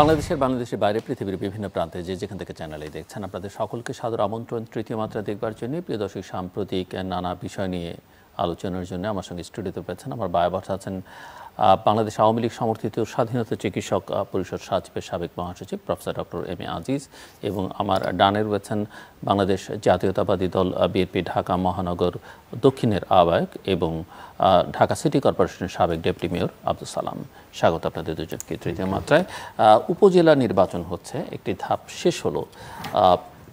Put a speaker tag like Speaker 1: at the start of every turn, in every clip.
Speaker 1: বাংলাদেশের বাংলাদেশের বাইরে পৃথিবীর বিভিন্ন প্রান্তে যে যেখান থেকে চ্যানেলে দেখছেন আপনাদের সকলকে সাদর আমন্ত্রণ তৃতীয় মাত্রা দেখবার জন্য প্রিয় দর্শক সাম্প্রতিক নানা বিষয় নিয়ে আলোচনার জন্য আমার সঙ্গে স্টুডিওতে পেয়েছেন আমার বায়াবাস আছেন বাংলাদেশ আওয়ামী লীগ সমর্থিত স্বাধীনতা চিকিৎসক পরিষদ সাজপের সাবেক মহাসচিব professor doctor M A Aziz এবং আমার ডানের রয়েছেন বাংলাদেশ জাতীয়তাবাদী দল বিএনপি ঢাকা মহানগর দক্ষিণের আহ্বায়ক এবং ঢাকা সিটি কর্পোরেশনের সাবেক ডেপুটি মেয়র আব্দুল সালাম স্বাগত আপনাদের দুজনকে তৃতীয় মাত্রায় উপজেলা নির্বাচন হচ্ছে একটি ধাপ শেষ হলো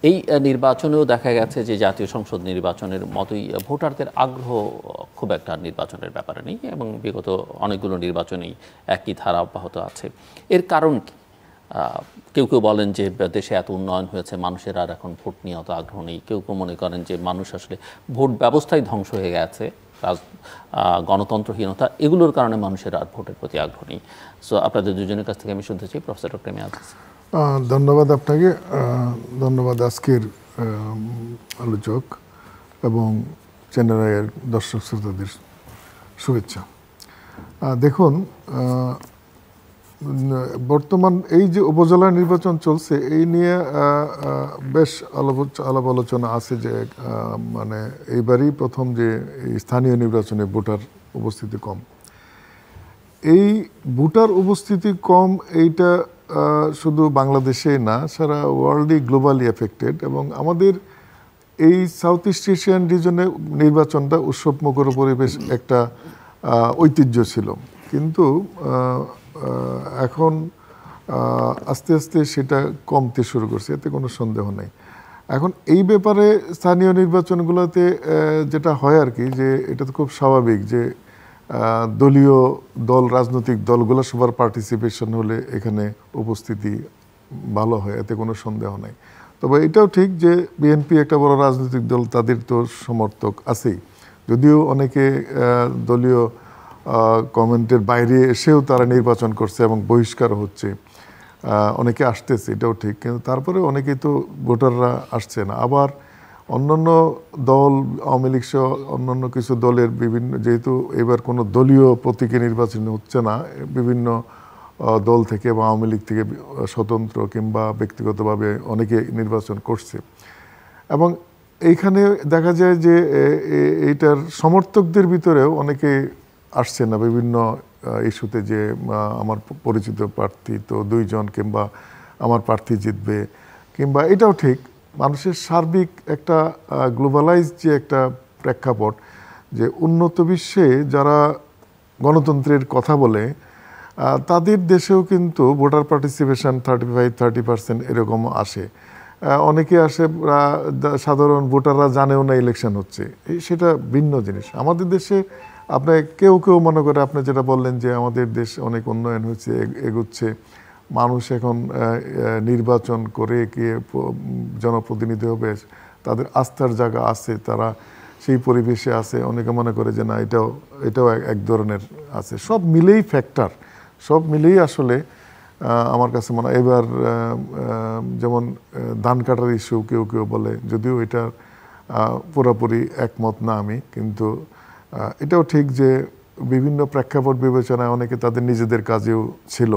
Speaker 1: এই নির্বাচনেও দেখা গেছে যে জাতীয় সংসদ নির্বাচনের মতোই ভোটারদের আগ্রহ খুব একটা নির্বাচনের ব্যাপারে নেই এবং বিগত অনেকগুলো নির্বাচনেই একই ধারা অব্যাহত আছে এর কারণ কি কেউ কেউ বলেন যে দেশে এত উন্নয়ন হয়েছে মানুষের আর এখন ভোট নিয়ে অত আগ্রহ নেই কেউ কেউ মনে করেন যে মানুষ আসলে ভোট ব্যবস্থাই ধ্বংস হয়ে গেছে রাজ গণতন্ত্রহীনতা এগুলোর কারণে মানুষের আর ভোটের প্রতি আগ্রহ নেই সো আপনাদের দুজনের কাছ থেকে আমি শুনতে চাই প্রফেসর ডক্টর মেয়াদ
Speaker 2: ধন্যবাদ আপনাকে ধন্যবাদ আজকের আলোচক এবং চেন্নাইয়ের দর্শক শ্রোতাদের শুভেচ্ছা দেখুন বর্তমান এই যে উপজেলা নির্বাচন চলছে এই নিয়ে বেশ আলাপ আলোচনা আছে যে মানে এইবারই প্রথম যে স্থানীয় নির্বাচনে ভোটার উপস্থিতি কম এই ভোটার উপস্থিতি কম এইটা শুধু বাংলাদেশে না সারা ওয়ার্ল্ডই গ্লোবালি এফেক্টেড এবং আমাদের এই সাউথ ইস্ট এশিয়ান রিজনে নির্বাচনটা উৎসব মুখর পরিবেশ একটা ঐতিহ্য ছিল কিন্তু এখন আস্তে আস্তে সেটা কমতে শুরু করছে এতে কোনো সন্দেহ নেই এখন এই ব্যাপারে স্থানীয় নির্বাচনগুলোতে যেটা হয় আর কি যে এটা তো খুব স্বাভাবিক যে দলীয় দল রাজনৈতিক দলগুলো সবার পার্টিসিপেশন হলে এখানে উপস্থিতি ভালো হয় এতে কোনো সন্দেহ নেই তবে এটাও ঠিক যে বিএনপি একটা বড় রাজনৈতিক দল তাদের তো সমর্থক আছেই যদিও অনেকে দলীয় কমেন্টের বাইরে এসেও তারা নির্বাচন করছে এবং বহিষ্কার হচ্ছে অনেকে আসতেছে এটাও ঠিক কিন্তু তারপরে অনেকেই তো ভোটাররা আসছে না আবার অন্যান্য দল আওয়ামী লীগ সহ অন্যান্য কিছু দলের বিভিন্ন যেহেতু এবার কোনো দলীয় প্রতীকে নির্বাচন হচ্ছে না বিভিন্ন দল থেকে বা আওয়ামী লীগ থেকে স্বতন্ত্র কিংবা ব্যক্তিগতভাবে অনেকে নির্বাচন করছে এবং এইখানে দেখা যায় যে এইটার সমর্থকদের ভিতরেও অনেকে আসছে না বিভিন্ন ইস্যুতে যে আমার পরিচিত প্রার্থী তো দুইজন কিংবা আমার প্রার্থী জিতবে কিংবা এটাও ঠিক মানুষের সার্বিক একটা গ্লোবালাইজ যে একটা প্রেক্ষাপট যে উন্নত বিশ্বে যারা গণতন্ত্রের কথা বলে তাদের দেশেও কিন্তু voter participation thirty five thirty percent এরকম আসে অনেকে আসে সাধারণ ভোটাররা জানেও না ইলেকশন হচ্ছে সেটা ভিন্ন জিনিস আমাদের দেশে আপনার কেউ কেউ মনে করে আপনি যেটা বললেন যে আমাদের দেশ অনেক উন্নয়ন হয়েছে এগোচ্ছে মানুষ এখন নির্বাচন করে কে জনপ্রতিনিধি হবে তাদের আস্থার জায়গা আছে তারা সেই পরিবেশে আছে অনেকে মনে করে যে না এটাও এটাও এক ধরনের আছে সব মিলেই ফ্যাক্টর সব মিলেই আসলে আমার কাছে মনে এবার যেমন ধান কাটার ইস্যু কেউ কেউ বলে যদিও এটা পুরোপুরি একমত না আমি কিন্তু এটাও ঠিক যে বিভিন্ন প্রেক্ষাপট বিবেচনায় অনেকে তাদের নিজেদের কাজেও ছিল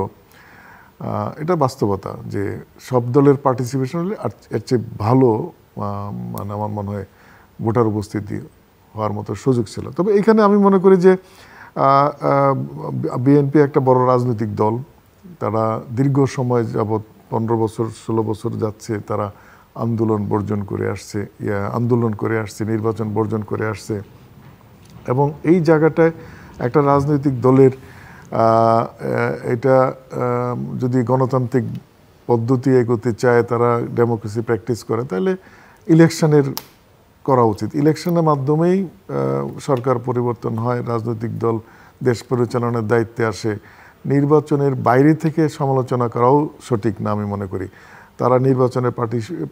Speaker 2: এটা বাস্তবতা যে সব দলের পার্টিসিপেশন হলে আর এর চেয়ে ভালো মানে আমার মনে হয় ভোটার উপস্থিতি হওয়ার মতো সুযোগ ছিল তবে এখানে আমি মনে করি যে বিএনপি একটা বড় রাজনৈতিক দল তারা দীর্ঘ সময় যাবৎ পনেরো বছর ষোলো বছর যাচ্ছে তারা আন্দোলন বর্জন করে আসছে আন্দোলন করে আসছে নির্বাচন বর্জন করে আসছে এবং এই জায়গাটায় একটা রাজনৈতিক দলের এটা যদি গণতান্ত্রিক পদ্ধতি এগোতে চায় তারা ডেমোক্রেসি প্র্যাকটিস করে তাহলে ইলেকশনের করা উচিত ইলেকশনের মাধ্যমেই সরকার পরিবর্তন হয় রাজনৈতিক দল দেশ পরিচালনার দায়িত্বে আসে নির্বাচনের বাইরে থেকে সমালোচনা করাও সঠিক না আমি মনে করি তারা নির্বাচনে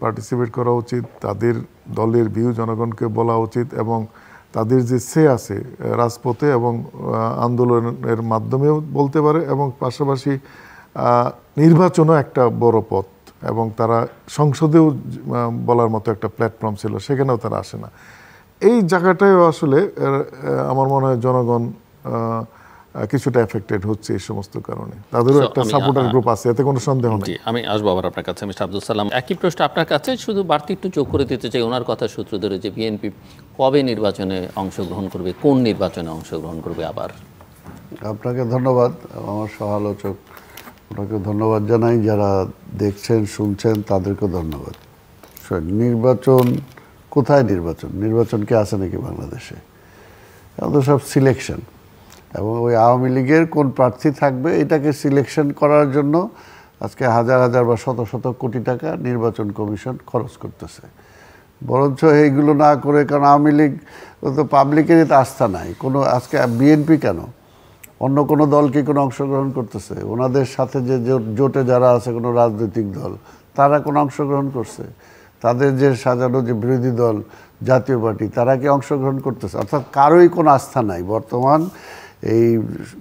Speaker 2: পার্টিসিপেট করা উচিত তাদের দলের ভিউ জনগণকে বলা উচিত এবং তাদের যে সে আছে রাজপথে এবং আন্দোলনের মাধ্যমেও বলতে পারে এবং পাশাপাশি নির্বাচনও একটা বড় পথ এবং তারা সংসদেও বলার মতো একটা প্ল্যাটফর্ম ছিল সেখানেও তারা আসে না এই জায়গাটায় আসলে আমার মনে হয় জনগণ কিছুটা এফেক্টেড হচ্ছে এই সমস্ত কারণে তাদেরও একটা সাপোর্টার গ্রুপ আছে এতে কোনো সন্দেহ নেই
Speaker 1: আমি আসবো আবার আপনার কাছে মিস্টার আব্দুল সালাম একই প্রশ্ন আপনার কাছে শুধু বাড়তি একটু চোখ করে দিতে চাই ওনার কথা সূত্র ধরে যে বিএনপি কবে নির্বাচনে অংশগ্রহণ করবে কোন নির্বাচনে অংশগ্রহণ করবে আবার
Speaker 3: আপনাকে ধন্যবাদ আমার সহালোচক আপনাকে ধন্যবাদ জানাই যারা দেখছেন শুনছেন তাদেরকেও ধন্যবাদ নির্বাচন কোথায় নির্বাচন নির্বাচন কে আছে নাকি বাংলাদেশে এত সব সিলেকশন এবং ওই আওয়ামী লীগের কোন প্রার্থী থাকবে এটাকে সিলেকশন করার জন্য আজকে হাজার হাজার বা শত শত কোটি টাকা নির্বাচন কমিশন খরচ করতেছে বরঞ্চ এইগুলো না করে কারণ আওয়ামী লীগ তো পাবলিকেরই তো আস্থা নাই কোনো আজকে বিএনপি কেন অন্য কোনো দলকে কোনো অংশগ্রহণ করতেছে ওনাদের সাথে যে জোটে যারা আছে কোনো রাজনৈতিক দল তারা কোনো অংশগ্রহণ করছে তাদের যে সাজানো যে বিরোধী দল জাতীয় পার্টি তারা কি অংশগ্রহণ করতেছে অর্থাৎ কারোই কোনো আস্থা নাই বর্তমান এই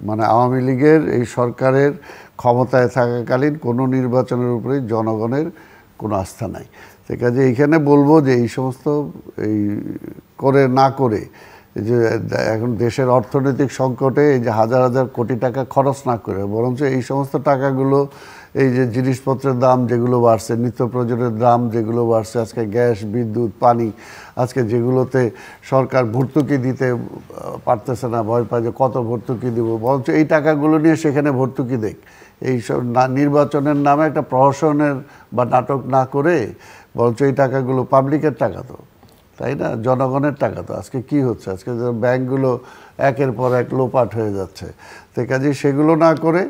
Speaker 3: মানে আওয়ামী লীগের এই সরকারের ক্ষমতায় থাকাকালীন কোনো নির্বাচনের উপরে জনগণের কোনো আস্থা নাই সে কাজে এইখানে বলবো যে এই সমস্ত এই করে না করে যে এখন দেশের অর্থনৈতিক সংকটে এই যে হাজার হাজার কোটি টাকা খরচ না করে বরঞ্চ এই সমস্ত টাকাগুলো এই যে জিনিসপত্রের দাম যেগুলো বাড়ছে নিত্য প্রয়োজনের দাম যেগুলো বাড়ছে আজকে গ্যাস বিদ্যুৎ পানি আজকে যেগুলোতে সরকার ভর্তুকি দিতে পারতেছে না ভয় পায় যে কত ভর্তুকি দিব বরঞ্চ এই টাকাগুলো নিয়ে সেখানে ভর্তুকি দেখ এইসব নির্বাচনের নামে একটা প্রহসনের বা নাটক না করে বরঞ্চ এই টাকাগুলো পাবলিকের টাকা তো তাই না জনগণের টাকা তো আজকে কি হচ্ছে আজকে ব্যাংকগুলো একের পর এক লোপাট হয়ে যাচ্ছে তো কাজে সেগুলো না করে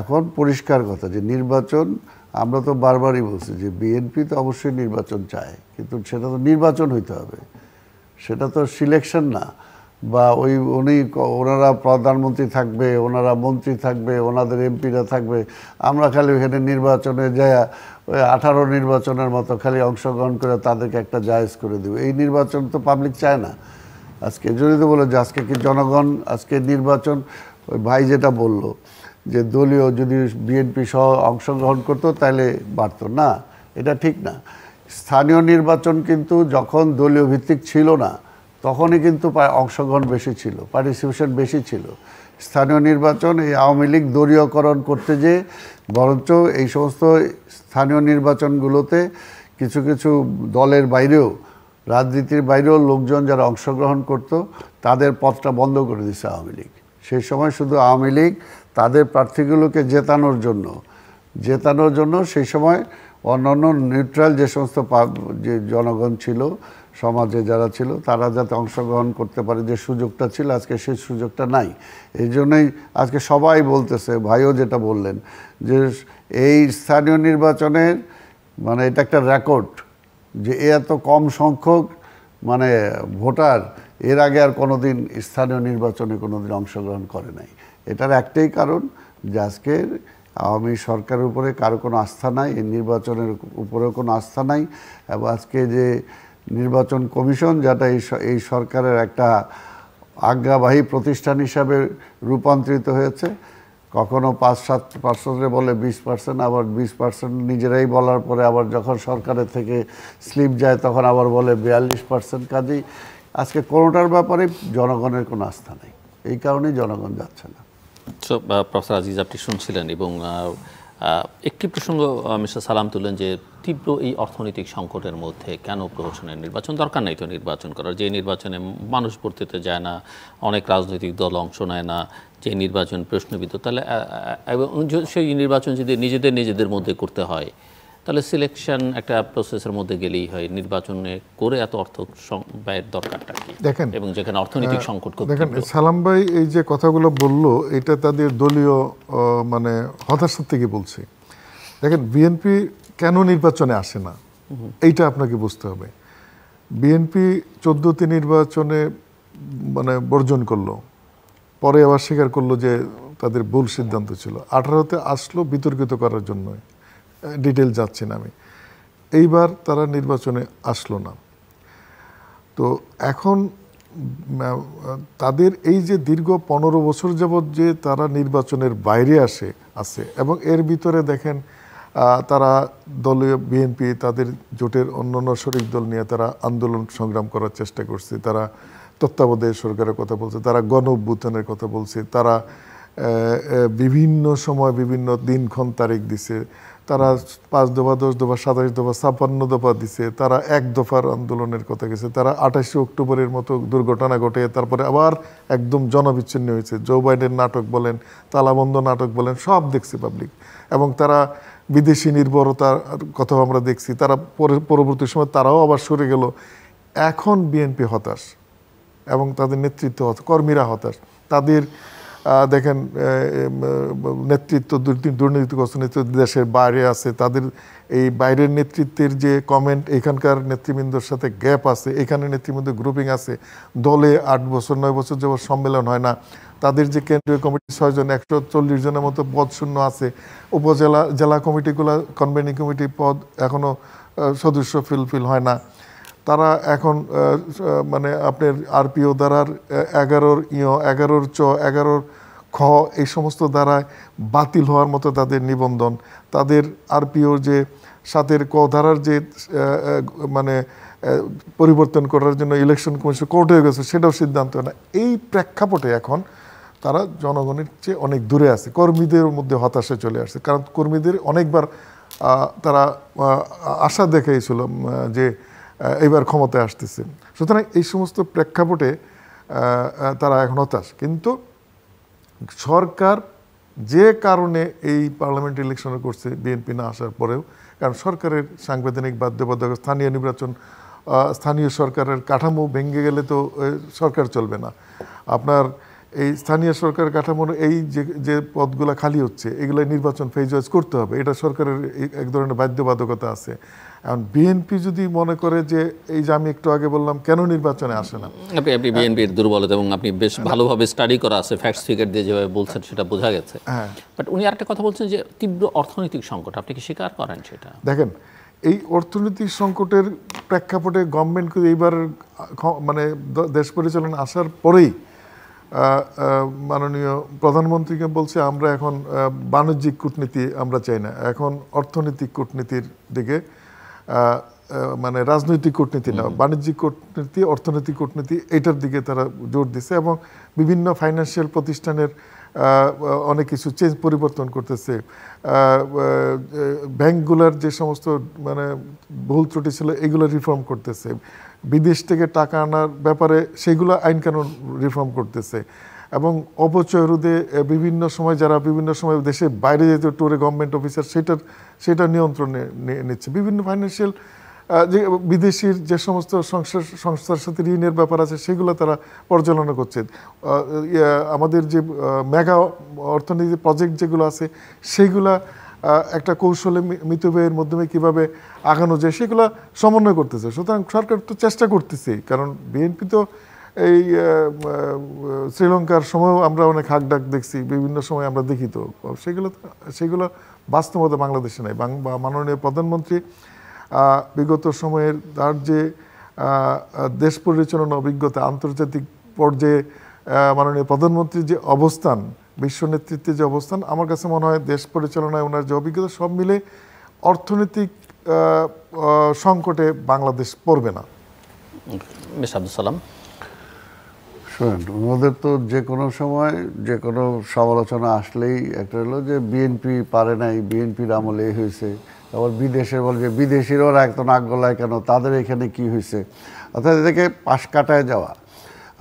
Speaker 3: এখন পরিষ্কার কথা যে নির্বাচন আমরা তো বারবারই বলছি যে বিএনপি তো অবশ্যই নির্বাচন চায় কিন্তু সেটা তো নির্বাচন হইতে হবে সেটা তো সিলেকশন না বা ওই উনি ওনারা প্রধানমন্ত্রী থাকবে ওনারা মন্ত্রী থাকবে ওনাদের এমপিরা থাকবে আমরা খালি ওখানে নির্বাচনে যায় ওই আঠারো নির্বাচনের মতো খালি অংশগ্রহণ করে তাদেরকে একটা জায়েজ করে দেবে এই নির্বাচন তো পাবলিক চায় না আজকে যদি তো বলে যে আজকে কি জনগণ আজকে নির্বাচন ওই ভাই যেটা বললো যে দলীয় যদি বিএনপি সহ অংশগ্রহণ করতো তাহলে বাড়ত না এটা ঠিক না স্থানীয় নির্বাচন কিন্তু যখন দলীয় ভিত্তিক ছিল না তখনই কিন্তু অংশগ্রহণ বেশি ছিল পার্টিসিপেশন বেশি ছিল স্থানীয় নির্বাচন এই আওয়ামী লীগ দলীয়করণ করতে যে বরঞ্চ এই সমস্ত স্থানীয় নির্বাচনগুলোতে কিছু কিছু দলের বাইরেও রাজনীতির বাইরেও লোকজন যারা অংশগ্রহণ করত তাদের পথটা বন্ধ করে দিচ্ছে আওয়ামী লীগ সেই সময় শুধু আওয়ামী লীগ তাদের প্রার্থীগুলোকে জেতানোর জন্য জেতানোর জন্য সেই সময় অন্যান্য নিউট্রাল যে সমস্ত যে জনগণ ছিল সমাজে যারা ছিল তারা যাতে অংশগ্রহণ করতে পারে যে সুযোগটা ছিল আজকে সেই সুযোগটা নাই এই জন্যই আজকে সবাই বলতেছে ভাইও যেটা বললেন যে এই স্থানীয় নির্বাচনের মানে এটা একটা রেকর্ড যে এত কম সংখ্যক মানে ভোটার এর আগে আর কোনো দিন স্থানীয় নির্বাচনে কোনো দিন অংশগ্রহণ করে নাই এটার একটাই কারণ যে আজকের আওয়ামী সরকারের উপরে কারো কোনো আস্থা নাই এই নির্বাচনের উপরেও কোনো আস্থা নাই এবং আজকে যে নির্বাচন কমিশন যেটা এই সরকারের একটা আজ্ঞাবাহী প্রতিষ্ঠান হিসাবে রূপান্তরিত হয়েছে কখনো পাঁচ সাত পার্সেন্টে বলে বিশ পার্সেন্ট আবার বিশ পার্সেন্ট নিজেরাই বলার পরে আবার যখন সরকারের থেকে স্লিপ যায় তখন আবার বলে বিয়াল্লিশ পার্সেন্ট কাজেই আজকে করোনার ব্যাপারে জনগণের কোনো আস্থা নেই এই কারণেই জনগণ যাচ্ছে না
Speaker 1: প্রফেসর আজিজ আপনি শুনছিলেন এবং একটি প্রসঙ্গ মিস্টার সালাম তুললেন যে তীব্র এই অর্থনৈতিক সংকটের মধ্যে কেন প্রহসনের নির্বাচন দরকার নেই তো নির্বাচন করার যে নির্বাচনে মানুষ পড়তে যায় না অনেক রাজনৈতিক দল অংশ নেয় না যে নির্বাচন প্রশ্নবিদ্ধ তাহলে এবং সেই নির্বাচন যদি নিজেদের নিজেদের মধ্যে করতে হয় তাহলে সিলেকশন একটা প্রসেসের মধ্যে গেলেই হয় নির্বাচনে করে এত অর্থ ব্যয়ের দরকারটা কি দেখেন এবং যেখানে অর্থনৈতিক সংকট দেখেন সালাম
Speaker 2: ভাই এই যে কথাগুলো বলল এটা তাদের দলীয় মানে হতাশার থেকে বলছে দেখেন বিএনপি কেন নির্বাচনে আসে না এইটা আপনাকে বুঝতে হবে বিএনপি চোদ্দোটি নির্বাচনে মানে বর্জন করলো পরে আবার স্বীকার করলো যে তাদের ভুল সিদ্ধান্ত ছিল আঠারোতে আসলো বিতর্কিত করার জন্যই ডিটেল যাচ্ছি না আমি এইবার তারা নির্বাচনে আসলো না তো এখন তাদের এই যে দীর্ঘ পনেরো বছর যাবৎ যে তারা নির্বাচনের বাইরে আসে আছে এবং এর ভিতরে দেখেন তারা দলীয় বিএনপি তাদের জোটের অন্যান্য শরিক দল নিয়ে তারা আন্দোলন সংগ্রাম করার চেষ্টা করছে তারা তত্ত্বাবধায়ক সরকারের কথা বলছে তারা গণ অভ্যুত্থানের কথা বলছে তারা বিভিন্ন সময় বিভিন্ন দিনক্ষণ তারিখ দিছে তারা পাঁচ দফা দশ দফা সাতাশ দফা ছাপ্পান্ন দফা দিছে তারা এক দফার আন্দোলনের কথা গেছে তারা আঠাশে অক্টোবরের মতো দুর্ঘটনা ঘটে তারপরে আবার একদম জনবিচ্ছিন্ন হয়েছে জো বাইডেন নাটক বলেন তালাবন্ধ নাটক বলেন সব দেখছে পাবলিক এবং তারা বিদেশি নির্ভরতার কথাও আমরা দেখছি তারা পরবর্তী সময় তারাও আবার সরে গেল এখন বিএনপি হতাশ এবং তাদের নেতৃত্ব কর্মীরা হতাশ তাদের দেখেন নেতৃত্ব দুর্নীতিগ্রস্ত নেতৃত্ব দেশের বাইরে আছে তাদের এই বাইরের নেতৃত্বের যে কমেন্ট এখানকার নেতৃবৃন্দর সাথে গ্যাপ আছে এখানে নেতৃবৃন্দ গ্রুপিং আছে দলে আট বছর নয় বছর যাবার সম্মেলন হয় না তাদের যে কেন্দ্রীয় কমিটি ছয়জন একশো চল্লিশ জনের মতো পদ শূন্য আছে উপজেলা জেলা কমিটিগুলো কনভেনিং কমিটি পদ এখনও সদস্য ফিলফিল হয় না তারা এখন মানে আপনার আরপিও দ্বারার এগারোর ইয় এগারোর চ এগারোর খ এই সমস্ত দ্বারায় বাতিল হওয়ার মতো তাদের নিবন্ধন তাদের আরপিওর যে সাতের ক ধারার যে মানে পরিবর্তন করার জন্য ইলেকশন কমিশন কোর্ট হয়ে গেছে সেটাও সিদ্ধান্ত না এই প্রেক্ষাপটে এখন তারা জনগণের চেয়ে অনেক দূরে আছে কর্মীদের মধ্যে হতাশা চলে আসছে কারণ কর্মীদের অনেকবার তারা আশা দেখাইছিল যে এবার ক্ষমতায় আসতেছে সুতরাং এই সমস্ত প্রেক্ষাপটে তারা এখন হতাশ কিন্তু সরকার যে কারণে এই পার্লামেন্ট ইলেকশন করছে বিএনপি না আসার পরেও কারণ সরকারের সাংবিধানিক বাধ্যবাধকতা স্থানীয় নির্বাচন স্থানীয় সরকারের কাঠামো ভেঙে গেলে তো সরকার চলবে না আপনার এই স্থানীয় সরকার কাঠামোর এই যে যে পদগুলো খালি হচ্ছে এগুলো নির্বাচন ফেজ ওয়াইজ করতে হবে এটা সরকারের এক ধরনের বাধ্যবাধকতা আছে এখন বিএনপি যদি মনে করে যে এই যে আমি একটু আগে বললাম কেন নির্বাচনে আসে না
Speaker 1: আপনি বিএনপির দুর্বলতা এবং আপনি বেশ হ্যাঁ। ভালোভাবে স্টাডি করা আছে ফ্যাক্ট ফিগার দিয়ে যেভাবে বলছেন সেটা বোঝা গেছে
Speaker 2: হ্যাঁ বাট উনি আরেকটা
Speaker 1: কথা বলছেন যে তীব্র অর্থনৈতিক সংকট আপনি কি স্বীকার করেন সেটা
Speaker 2: দেখেন এই অর্থনৈতিক সংকটের প্রেক্ষাপটে গভর্নমেন্ট এইবার মানে দেশ পরিচালনা আসার পরেই মাননীয় প্রধানমন্ত্রীকে বলছে আমরা এখন বাণিজ্যিক কূটনীতি আমরা চাই না এখন অর্থনৈতিক কূটনীতির দিকে মানে রাজনৈতিক কূটনীতি না বাণিজ্যিক কূটনীতি অর্থনৈতিক কূটনীতি এটার দিকে তারা জোর দিচ্ছে এবং বিভিন্ন ফাইন্যান্সিয়াল প্রতিষ্ঠানের অনেক কিছু চেঞ্জ পরিবর্তন করতেছে ব্যাংকগুলোর যে সমস্ত মানে ভুল ত্রুটি ছিল এগুলো রিফর্ম করতেছে বিদেশ থেকে টাকা আনার ব্যাপারে সেগুলো আইন কানুন রিফর্ম করতেছে এবং অপচয় রোধে বিভিন্ন সময় যারা বিভিন্ন সময় দেশে বাইরে যেতে ট্যুরে গভর্নমেন্ট অফিসার সেটার সেটা নিয়ন্ত্রণে নিচ্ছে বিভিন্ন ফাইন্যান্সিয়াল যে বিদেশির যে সমস্ত সংস্থা সংস্থার সাথে ঋণের ব্যাপার আছে সেগুলো তারা পর্যালোচনা করছে আমাদের যে মেগা অর্থনীতি প্রজেক্ট যেগুলো আছে সেগুলা একটা কৌশলে মৃত ব্যয়ের মাধ্যমে কিভাবে আগানো যায় সেগুলো সমন্বয় করতেছে সুতরাং সরকার তো চেষ্টা করতেছে কারণ বিএনপি তো এই শ্রীলঙ্কার সময়ও আমরা অনেক হাক ডাক দেখছি বিভিন্ন সময় আমরা দেখি তো সেগুলো সেগুলো বাস্তবতা বাংলাদেশে নাই বা মাননীয় প্রধানমন্ত্রী বিগত সময়ের তার যে দেশ পরিচালনা অভিজ্ঞতা আন্তর্জাতিক পর্যায়ে মাননীয় প্রধানমন্ত্রীর যে অবস্থান বিশ্ব নেতৃত্বে যে অবস্থান আমার কাছে মনে হয় দেশ পরিচালনায় ওনার যে অভিজ্ঞতা সব মিলে অর্থনৈতিক সংকটে
Speaker 3: বাংলাদেশ পড়বে না বেশ শোনেন ওনাদের তো যে কোনো সময় যে কোনো সমালোচনা আসলেই একটা হলো যে বিএনপি পারে নাই বিএনপির আমলে এই হয়েছে আবার বিদেশের বল যে বিদেশিরও একদম আগ গলায় কেন তাদের এখানে কি হয়েছে অর্থাৎ এদেরকে পাশ কাটায় যাওয়া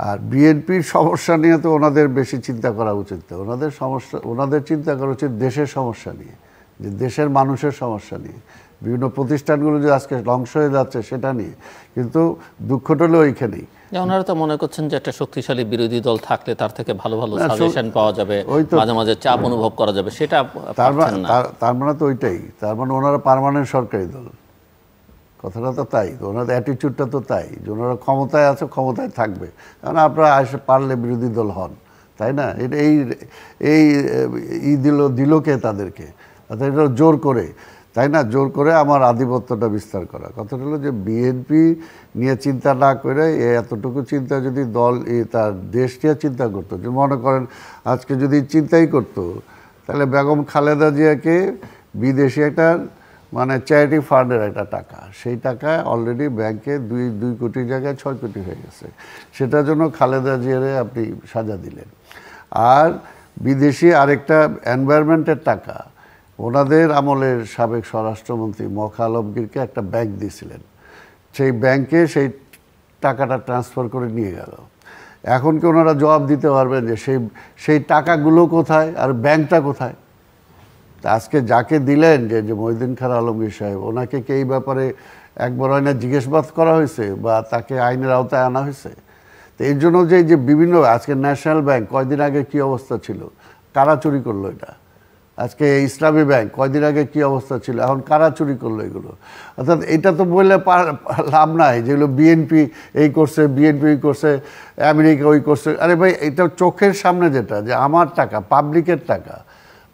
Speaker 3: আর বিএনপির সমস্যা নিয়ে তো ওনাদের বেশি চিন্তা করা উচিত না ওনাদের সমস্যা ওনাদের চিন্তা করা উচিত দেশের সমস্যা নিয়ে যে দেশের মানুষের সমস্যা নিয়ে বিভিন্ন প্রতিষ্ঠানগুলো যে আজকে ধ্বংস হয়ে যাচ্ছে সেটা নিয়ে কিন্তু দুঃখটা হলো ওইখানেই
Speaker 1: ওনারা তো মনে করছেন যে একটা শক্তিশালী বিরোধী দল থাকলে তার থেকে ভালো ভালো সাজেশন পাওয়া যাবে মাঝে মাঝে চাপ অনুভব করা যাবে সেটা
Speaker 3: তার মানে তো ওইটাই তার মানে ওনারা পারমানেন্ট সরকারি দল কথাটা তো তাই ওনার অ্যাটিচিউডটা তো তাই যে ওনারা ক্ষমতায় আছে ক্ষমতায় থাকবে কারণ আপনারা আসে পারলে বিরোধী দল হন তাই না এটা এই এই ই দিল দিলকে কে তাদেরকে অর্থাৎ এটা জোর করে তাই না জোর করে আমার আধিপত্যটা বিস্তার করা কথাটা হলো যে বিএনপি নিয়ে চিন্তা না করে এতটুকু চিন্তা যদি দল তার দেশ নিয়ে চিন্তা করতো যে মনে করেন আজকে যদি চিন্তাই করতো তাহলে বেগম খালেদা জিয়াকে বিদেশে একটা মানে চ্যারিটি ফান্ডের একটা টাকা সেই টাকা অলরেডি ব্যাংকে দুই দুই কোটি জায়গায় ছয় কোটি হয়ে গেছে সেটার জন্য খালেদা জিয়ারে আপনি সাজা দিলেন আর বিদেশি আরেকটা এনভায়রনমেন্টের টাকা ওনাদের আমলের সাবেক স্বরাষ্ট্রমন্ত্রী মখা আলমগীরকে একটা ব্যাংক দিয়েছিলেন সেই ব্যাংকে সেই টাকাটা ট্রান্সফার করে নিয়ে গেল এখন কি ওনারা জবাব দিতে পারবেন যে সেই সেই টাকাগুলো কোথায় আর ব্যাংকটা কোথায় তা আজকে যাকে দিলেন যে যে মহিদিন খান আলমগীর সাহেব ওনাকে কি এই ব্যাপারে একবার আয়না জিজ্ঞাসাবাদ করা হয়েছে বা তাকে আইনের আওতায় আনা হয়েছে তো এর জন্য যে যে বিভিন্ন আজকে ন্যাশনাল ব্যাংক কয়দিন আগে কি অবস্থা ছিল কারা চুরি করলো এটা আজকে ইসলামী ব্যাংক কয়দিন আগে কি অবস্থা ছিল এখন কারা চুরি করলো এগুলো অর্থাৎ এটা তো বললে লাভ নাই যেগুলো বিএনপি এই করছে বিএনপি ওই করছে আমেরিকা ওই করছে আরে ভাই এটা চোখের সামনে যেটা যে আমার টাকা পাবলিকের টাকা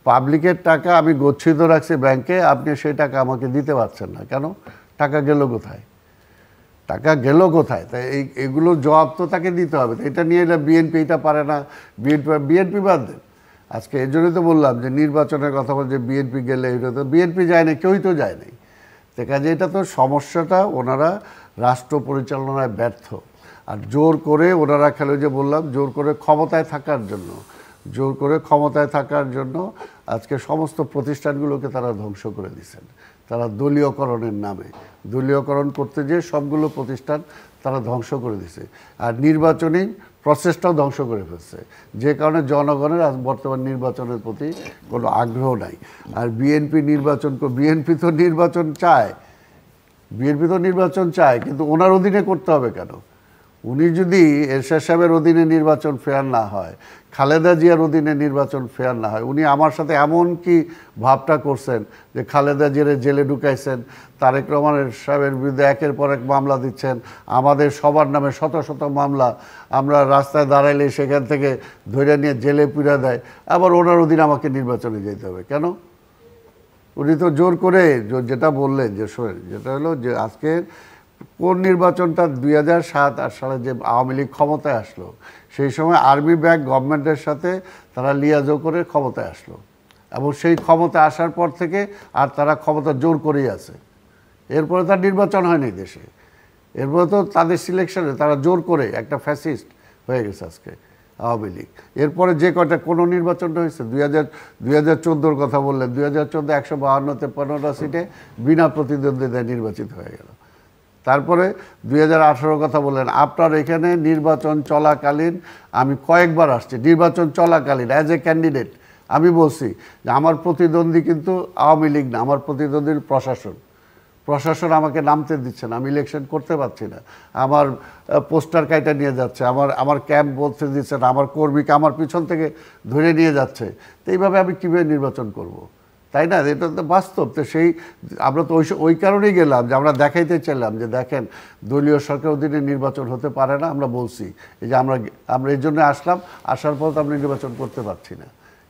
Speaker 3: পাবলিকের টাকা আমি গচ্ছিত রাখছি ব্যাংকে আপনি সেই টাকা আমাকে দিতে পারছেন না কেন টাকা গেল কোথায় টাকা গেল কোথায় তাই এই এগুলোর জবাব তো তাকে দিতে হবে এটা নিয়ে এটা বিএনপি এটা পারে না বিএনপি বিএনপি বাদ দেন আজকে এই জন্যই তো বললাম যে নির্বাচনের কথা বলছে বিএনপি গেলে এটা তো বিএনপি যায় না কেউই তো যায় নাই তে কাজে এটা তো সমস্যাটা ওনারা রাষ্ট্র পরিচালনায় ব্যর্থ আর জোর করে ওনারা খেলে যে বললাম জোর করে ক্ষমতায় থাকার জন্য জোর করে ক্ষমতায় থাকার জন্য আজকে সমস্ত প্রতিষ্ঠানগুলোকে তারা ধ্বংস করে দিচ্ছেন তারা দলীয়করণের নামে দলীয়করণ করতে যেয়ে সবগুলো প্রতিষ্ঠান তারা ধ্বংস করে দিছে আর নির্বাচনী প্রসেসটাও ধ্বংস করে ফেলছে যে কারণে জনগণের আজ বর্তমান নির্বাচনের প্রতি কোনো আগ্রহ নাই আর বিএনপি নির্বাচন বিএনপি তো নির্বাচন চায় বিএনপি তো নির্বাচন চায় কিন্তু ওনার অধীনে করতে হবে কেন উনি যদি এরশাদ সাহেবের অধীনে নির্বাচন ফেয়ার না হয় খালেদা জিয়ার অধীনে নির্বাচন ফেয়ার না হয় উনি আমার সাথে এমন কি ভাবটা করছেন যে খালেদা জিয়ারে জেলে ঢুকাইছেন তারেক রহমান সাহেবের বিরুদ্ধে একের পর এক মামলা দিচ্ছেন আমাদের সবার নামে শত শত মামলা আমরা রাস্তায় দাঁড়াইলে সেখান থেকে ধরে নিয়ে জেলে পিড়া দেয় আবার ওনার অধীনে আমাকে নির্বাচনে যেতে হবে কেন উনি তো জোর করে যেটা বললেন যে শোনেন যেটা হলো যে আজকের কোন নির্বাচনটা দুই হাজার সাত আট সালে যে আওয়ামী লীগ ক্ষমতায় আসলো সেই সময় আর্মি ব্যাংক গভর্নমেন্টের সাথে তারা লিয়াজো করে ক্ষমতায় আসলো এবং সেই ক্ষমতা আসার পর থেকে আর তারা ক্ষমতা জোর করেই আছে এরপরে তার নির্বাচন হয়নি দেশে এরপরে তো তাদের সিলেকশনে তারা জোর করে একটা ফ্যাসিস্ট হয়ে গেছে আজকে আওয়ামী লীগ এরপরে যে কটা কোনো নির্বাচনটা হয়েছে দুই হাজার দুই হাজার চোদ্দোর কথা বললেন দুই হাজার চোদ্দো একশো বাহান্নতে পনেরোটা সিটে বিনা প্রতিদ্বন্দ্বিতায় নির্বাচিত হয়ে গেল তারপরে দুই কথা বললেন আপনার এখানে নির্বাচন চলাকালীন আমি কয়েকবার আসছি নির্বাচন চলাকালীন অ্যাজ এ ক্যান্ডিডেট আমি বলছি যে আমার প্রতিদ্বন্দ্বী কিন্তু আওয়ামী লীগ না আমার প্রতিদ্বন্দ্বীর প্রশাসন প্রশাসন আমাকে নামতে দিচ্ছে না আমি ইলেকশন করতে পারছি না আমার পোস্টার কাইটা নিয়ে যাচ্ছে আমার আমার ক্যাম্প বলতে দিচ্ছে না আমার কর্মীকে আমার পিছন থেকে ধরে নিয়ে যাচ্ছে তো এইভাবে আমি কীভাবে নির্বাচন করবো তাই না এটা তো বাস্তব তো সেই আমরা তো ওই ওই কারণেই গেলাম যে আমরা দেখাইতে চাইলাম যে দেখেন দলীয় সরকার অধীনে নির্বাচন হতে পারে না আমরা বলছি এই যে আমরা আমরা এর জন্য আসলাম আসার পর তো আমরা নির্বাচন করতে পারছি না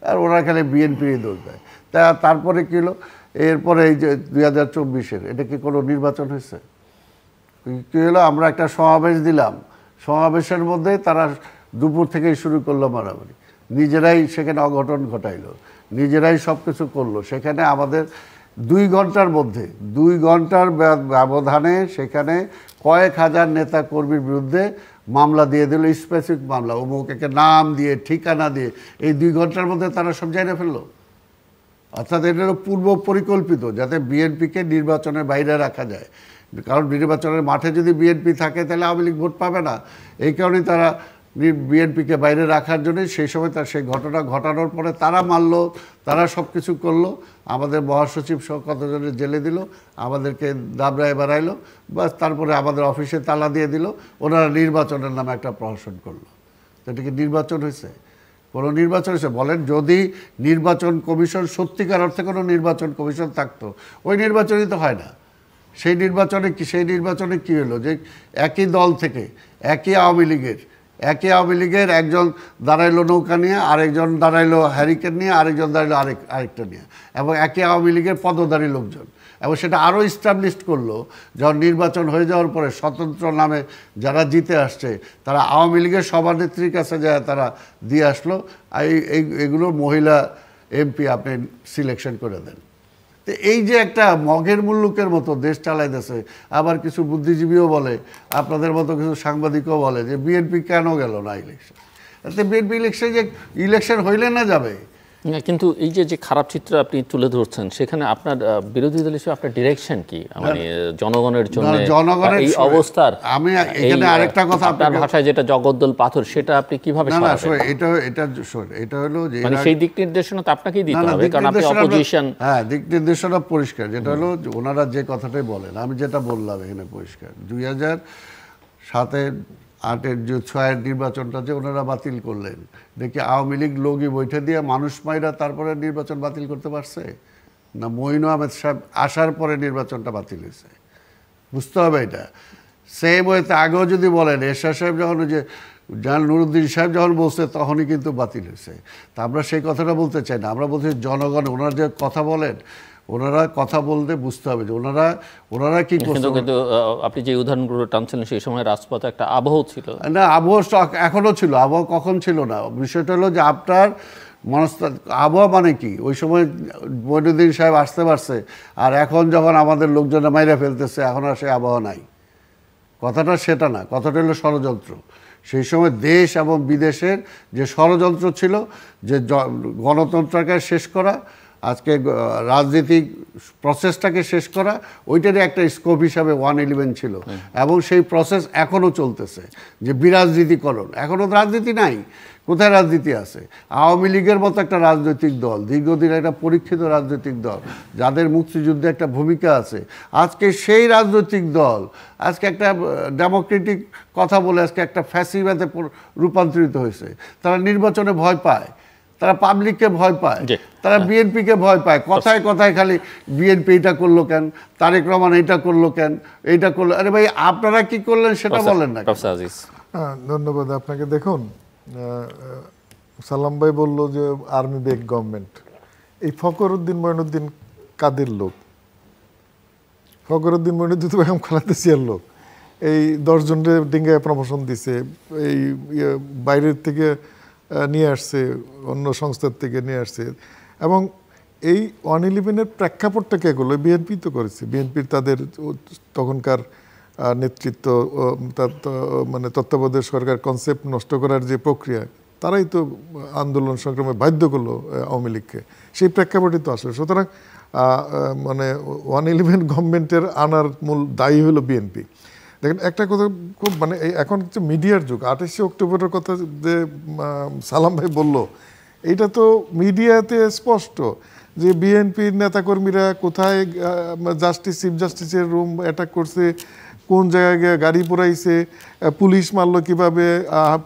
Speaker 3: আর ওরা খালি বিএনপির দোষ দেয় তা তারপরে কী হলো এরপরে এই যে দুই হাজার চব্বিশের এটা কি কোনো নির্বাচন হয়েছে কী হলো আমরা একটা সমাবেশ দিলাম সমাবেশের মধ্যে তারা দুপুর থেকেই শুরু করলো মারামারি নিজেরাই সেখানে অঘটন ঘটাইলো নিজেরাই সব কিছু করলো সেখানে আমাদের দুই ঘন্টার মধ্যে দুই ঘন্টার ব্যবধানে সেখানে কয়েক হাজার নেতা কর্মীর বিরুদ্ধে মামলা দিয়ে দিল স্পেসিফিক মামলা অমুক একে নাম দিয়ে ঠিকানা দিয়ে এই দুই ঘন্টার মধ্যে তারা সব জানিয়ে ফেললো অর্থাৎ এটা পূর্ব পরিকল্পিত যাতে বিএনপিকে নির্বাচনের বাইরে রাখা যায় কারণ নির্বাচনের মাঠে যদি বিএনপি থাকে তাহলে আওয়ামী লীগ ভোট পাবে না এই কারণেই তারা বিএনপিকে বাইরে রাখার জন্য সেই সময় তার সেই ঘটনা ঘটানোর পরে তারা মারল তারা সব কিছু করলো আমাদের মহাসচিব সহ কতজনের জেলে দিল আমাদেরকে দাবড়ায় বেড়াইলো বা তারপরে আমাদের অফিসে তালা দিয়ে দিল ওনারা নির্বাচনের নামে একটা প্রহসন করলো এটা কি নির্বাচন হয়েছে কোনো নির্বাচন হয়েছে বলেন যদি নির্বাচন কমিশন সত্যিকার অর্থে কোনো নির্বাচন কমিশন থাকতো ওই নির্বাচনই তো হয় না সেই নির্বাচনে কি সেই নির্বাচনে কী হলো যে একই দল থেকে একই আওয়ামী লীগের একে আওয়ামী লীগের একজন দাঁড়াইলো নৌকা নিয়ে আরেকজন দাঁড়াইলো হ্যারিকেন নিয়ে আরেকজন দাঁড়াইলো আরেক আরেকটা নিয়ে এবং একে আওয়ামী লীগের পদধারী লোকজন এবং সেটা আরও ইস্টাবলিশ করলো যখন নির্বাচন হয়ে যাওয়ার পরে স্বতন্ত্র নামে যারা জিতে আসছে তারা আওয়ামী লীগের সভানেত্রীর কাছে যা তারা দিয়ে আসলো এই এগুলো মহিলা এমপি আপনি সিলেকশন করে দেন তো এই যে একটা মগের মুল্লুকের মতো দেশ চালাইতেছে আবার কিছু বুদ্ধিজীবীও বলে আপনাদের মতো কিছু সাংবাদিকও বলে যে বিএনপি কেন গেল না ইলেকশন বিএনপি ইলেকশন যে ইলেকশন হইলে না যাবে
Speaker 1: কিন্তু এই যে যে খারাপ চিত্র আপনি তুলে ধরছেন সেখানে আপনার বিরোধী দল হিসেবে আপনার ডিরেকশন কি মানে জনগণের জন্য জনগণের এই অবস্থার
Speaker 3: আমি এখানে আরেকটা কথা আপনার ভাষায়
Speaker 1: যেটা জগদ্দল পাথর সেটা আপনি কিভাবে না
Speaker 3: এটা এটা এটা হলো যে মানে সেই দিক
Speaker 1: নির্দেশনা তো আপনাকেই দিতে হবে কারণ আপনি অপজিশন
Speaker 3: হ্যাঁ দিক নির্দেশনা পরিষ্কার যেটা হলো ওনারা যে কথাটাই বলেন আমি যেটা বললাম এখানে পরিষ্কার দুই হাজার সাতের আটের যে ছয়ের নির্বাচনটা যে ওনারা বাতিল করলেন দেখি আওয়ামী লীগ লোকই বৈঠে দিয়ে মানুষ মাইরা তারপরে নির্বাচন বাতিল করতে পারছে না মঈন আহমেদ সাহেব আসার পরে নির্বাচনটা বাতিল হয়েছে বুঝতে হবে এটা সেম ওয়েতে আগেও যদি বলেন এরশাহ সাহেব যখন যে জান নুরুদ্দিন সাহেব যখন বলছে তখনই কিন্তু বাতিল হয়েছে তা আমরা সেই কথাটা বলতে চাই না আমরা বলছি জনগণ ওনার যে কথা বলেন ওনারা কথা বলতে বুঝতে হবে যে ওনারা ওনারা কি কিন্তু
Speaker 1: কিন্তু আপনি যে উদাহরণগুলো টানছিলেন সেই সময় রাজপথে একটা আবহ ছিল
Speaker 3: না আবহ এখনও ছিল আবহাওয়া কখন ছিল না বিষয়টা হলো যে আপনার মনস্তাত আবহাওয়া মানে কি ওই সময় বৈনুদ্দিন সাহেব আসতে পারছে আর এখন যখন আমাদের লোকজনে মাইরা ফেলতেছে এখন আর সেই আবহাওয়া নাই কথাটা সেটা না কথাটা হলো ষড়যন্ত্র সেই সময় দেশ এবং বিদেশের যে ষড়যন্ত্র ছিল যে গণতন্ত্রকে শেষ করা আজকে রাজনৈতিক প্রসেসটাকে শেষ করা ওইটারই একটা স্কোপ হিসাবে ওয়ান ইলেভেন ছিল হ্যাঁ। এবং সেই প্রসেস এখনও চলতেছে যে বিরাজনীতিকরণ এখনও রাজনীতি নাই কোথায় রাজনীতি আছে আওয়ামী লীগের মতো একটা রাজনৈতিক দল দীর্ঘদিন একটা পরীক্ষিত রাজনৈতিক দল যাদের মুক্তিযুদ্ধে একটা ভূমিকা আছে আজকে সেই রাজনৈতিক দল আজকে একটা ডেমোক্রেটিক কথা বলে আজকে একটা ফ্যাসিবাতে রূপান্তরিত হয়েছে তারা নির্বাচনে ভয় পায় তারা পাবলিককে ভয় পায় তারা বিএনপিকে হ্যাঁ। ভয় পায় কথায় কথায় খালি বিএনপি এটা করলো কেন তারেক রহমান এটা করলো কেন এইটা করলো আরে ভাই আপনারা কি করলেন সেটা বলেন না
Speaker 2: হ্যাঁ, ধন্যবাদ আপনাকে দেখুন সালাম ভাই বললো যে আর্মি বেক গভর্নমেন্ট এই ফকরউদ্দিন মইনুদ্দিন কাদের লোক ফকরউদ্দিন মইনুদ্দিন বেগম খালাদেসিয়ার লোক এই দশজনের ডিঙ্গায় প্রমোশন দিছে এই ইয়ে, বাইরের থেকে নিয়ে আসছে অন্য সংস্থার থেকে নিয়ে আসছে এবং এই ওয়ান ইলেভেনের প্রেক্ষাপটটা কে করলো বিএনপি তো করেছে বিএনপির তাদের তখনকার নেতৃত্ব মানে তত্ত্বাবধায়ক সরকার কনসেপ্ট নষ্ট করার যে প্রক্রিয়া তারাই তো আন্দোলন সংক্রমে বাধ্য করলো আওয়ামী লীগকে সেই প্রেক্ষাপটই তো আসলে সুতরাং মানে ওয়ান ইলেভেন গভর্নমেন্টের আনার মূল দায়ী হলো বিএনপি দেখেন একটা কথা খুব মানে এখন হচ্ছে মিডিয়ার যুগ আঠাশে অক্টোবরের কথা যে সালাম ভাই বলল এটা তো মিডিয়াতে স্পষ্ট যে বিএনপির নেতাকর্মীরা কোথায় জাস্টিস চিফ জাস্টিসের রুম অ্যাটাক করছে কোন জায়গায় গিয়ে গাড়ি পোড়াইছে পুলিশ মারলো কিভাবে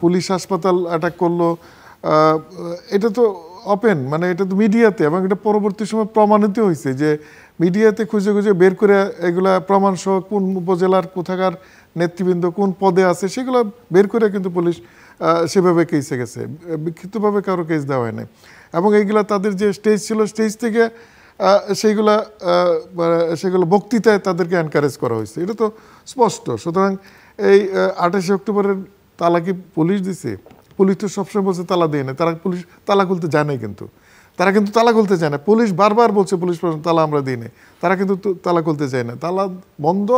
Speaker 2: পুলিশ হাসপাতাল অ্যাটাক করলো এটা তো ওপেন মানে এটা তো মিডিয়াতে এবং এটা পরবর্তী সময় প্রমাণিত হয়েছে যে মিডিয়াতে খুঁজে খুঁজে বের করে এগুলা প্রমাণ সহ কোন উপজেলার কোথাকার নেতৃবৃন্দ কোন পদে আছে সেগুলো বের করে কিন্তু পুলিশ সেভাবে কেসে গেছে বিক্ষিপ্তভাবে কারো কেস দেওয়া হয়নি এবং এইগুলা তাদের যে স্টেজ ছিল স্টেজ থেকে সেইগুলা মানে সেগুলো বক্তৃতায় তাদেরকে এনকারেজ করা হয়েছে এটা তো স্পষ্ট সুতরাং এই আঠাশে অক্টোবরের তালাকি পুলিশ দিছে পুলিশ তো সবসময় বলছে তালা দিয়ে না তারা পুলিশ তালা খুলতে জানে কিন্তু তারা কিন্তু তালা খুলতে চায় না পুলিশ বারবার বলছে পুলিশ তালা আমরা দিই না তারা কিন্তু তালা খুলতে চায় না তালা বন্ধ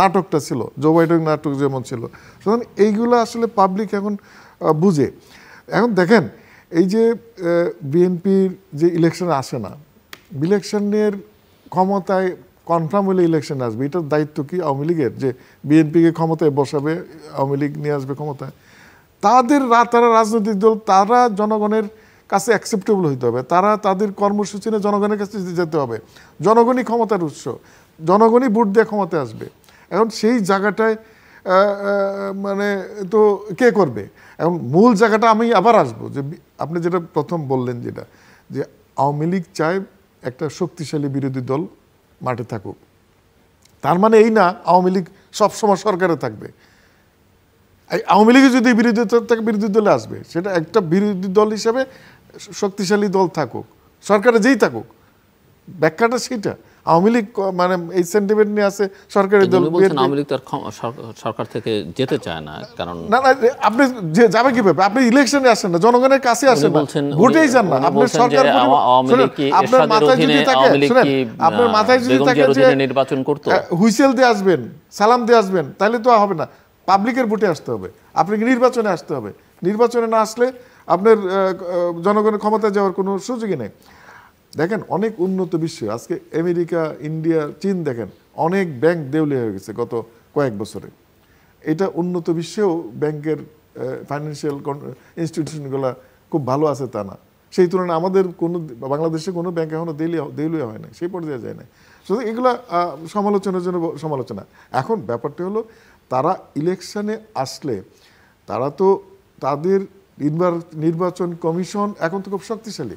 Speaker 2: নাটকটা ছিল জো নাটক যেমন ছিল সুতরাং এইগুলো আসলে পাবলিক এখন বুঝে এখন দেখেন এই যে বিএনপির যে ইলেকশন আসে না ইলেকশনের ক্ষমতায় কনফার্ম হলে ইলেকশন আসবে এটার দায়িত্ব কি আওয়ামী লীগের যে বিএনপিকে ক্ষমতায় বসাবে আওয়ামী লীগ নিয়ে আসবে ক্ষমতায় তাদের তারা রাজনৈতিক দল তারা জনগণের কাছে অ্যাকসেপ্টেবল হইতে হবে তারা তাদের কর্মসূচি নিয়ে জনগণের কাছে যেতে হবে জনগণই ক্ষমতার উৎস জনগণই ভোট দিয়ে ক্ষমতায় আসবে এখন সেই জায়গাটায় মানে তো কে করবে এবং মূল জায়গাটা আমি আবার আসবো যে আপনি যেটা প্রথম বললেন যেটা যে আওয়ামী লীগ চায় একটা শক্তিশালী বিরোধী দল মাঠে থাকুক তার মানে এই না আওয়ামী লীগ সবসময় সরকারে থাকবে আওয়ামী লীগের যদি বিরোধী দল থাকে বিরোধী দলে আসবে সেটা একটা বিরোধী দল হিসাবে শক্তিশালী দল থাকুক সরকারে যেই থাকুক ব্যাখ্যাটা সেটা আওয়ামী লীগ মানে এই সেন্টিমেন্ট নিয়ে আছে সরকারি দল আওয়ামী
Speaker 1: লীগ তার সরকার থেকে যেতে চায় না কারণ
Speaker 2: না না আপনি যে যাবে কিভাবে আপনি ইলেকশনে আসেন না জনগণের কাছে আসেন না ভোটেই যান না আপনি সরকার আপনার মাথায় যদি থাকে শুনেন আপনার মাথায় যদি থাকে যে
Speaker 1: নির্বাচন করতে
Speaker 2: হুইসেল দিয়ে আসবেন সালাম দিয়ে আসবেন তাহলে তো হবে না পাবলিকের ভোটে আসতে হবে আপনাকে নির্বাচনে আসতে হবে নির্বাচনে না আসলে আপনার জনগণের ক্ষমতায় যাওয়ার কোনো সুযোগই নেই দেখেন অনেক উন্নত বিশ্ব আজকে আমেরিকা ইন্ডিয়া চীন দেখেন অনেক ব্যাংক দেউলে হয়ে গেছে গত কয়েক বছরে এটা উন্নত বিশ্বেও ব্যাংকের ফাইন্যান্সিয়াল ইনস্টিটিউশনগুলো খুব ভালো আছে তা না সেই তুলনায় আমাদের কোনো বাংলাদেশে কোনো ব্যাংক এখনও দেউলি দেউলিয়া হয় না সেই পর্যায়ে যায় না শুধু এগুলো সমালোচনার জন্য সমালোচনা এখন ব্যাপারটি হলো তারা ইলেকশনে আসলে তারা তো তাদের নির্বাচন কমিশন এখন তো খুব শক্তিশালী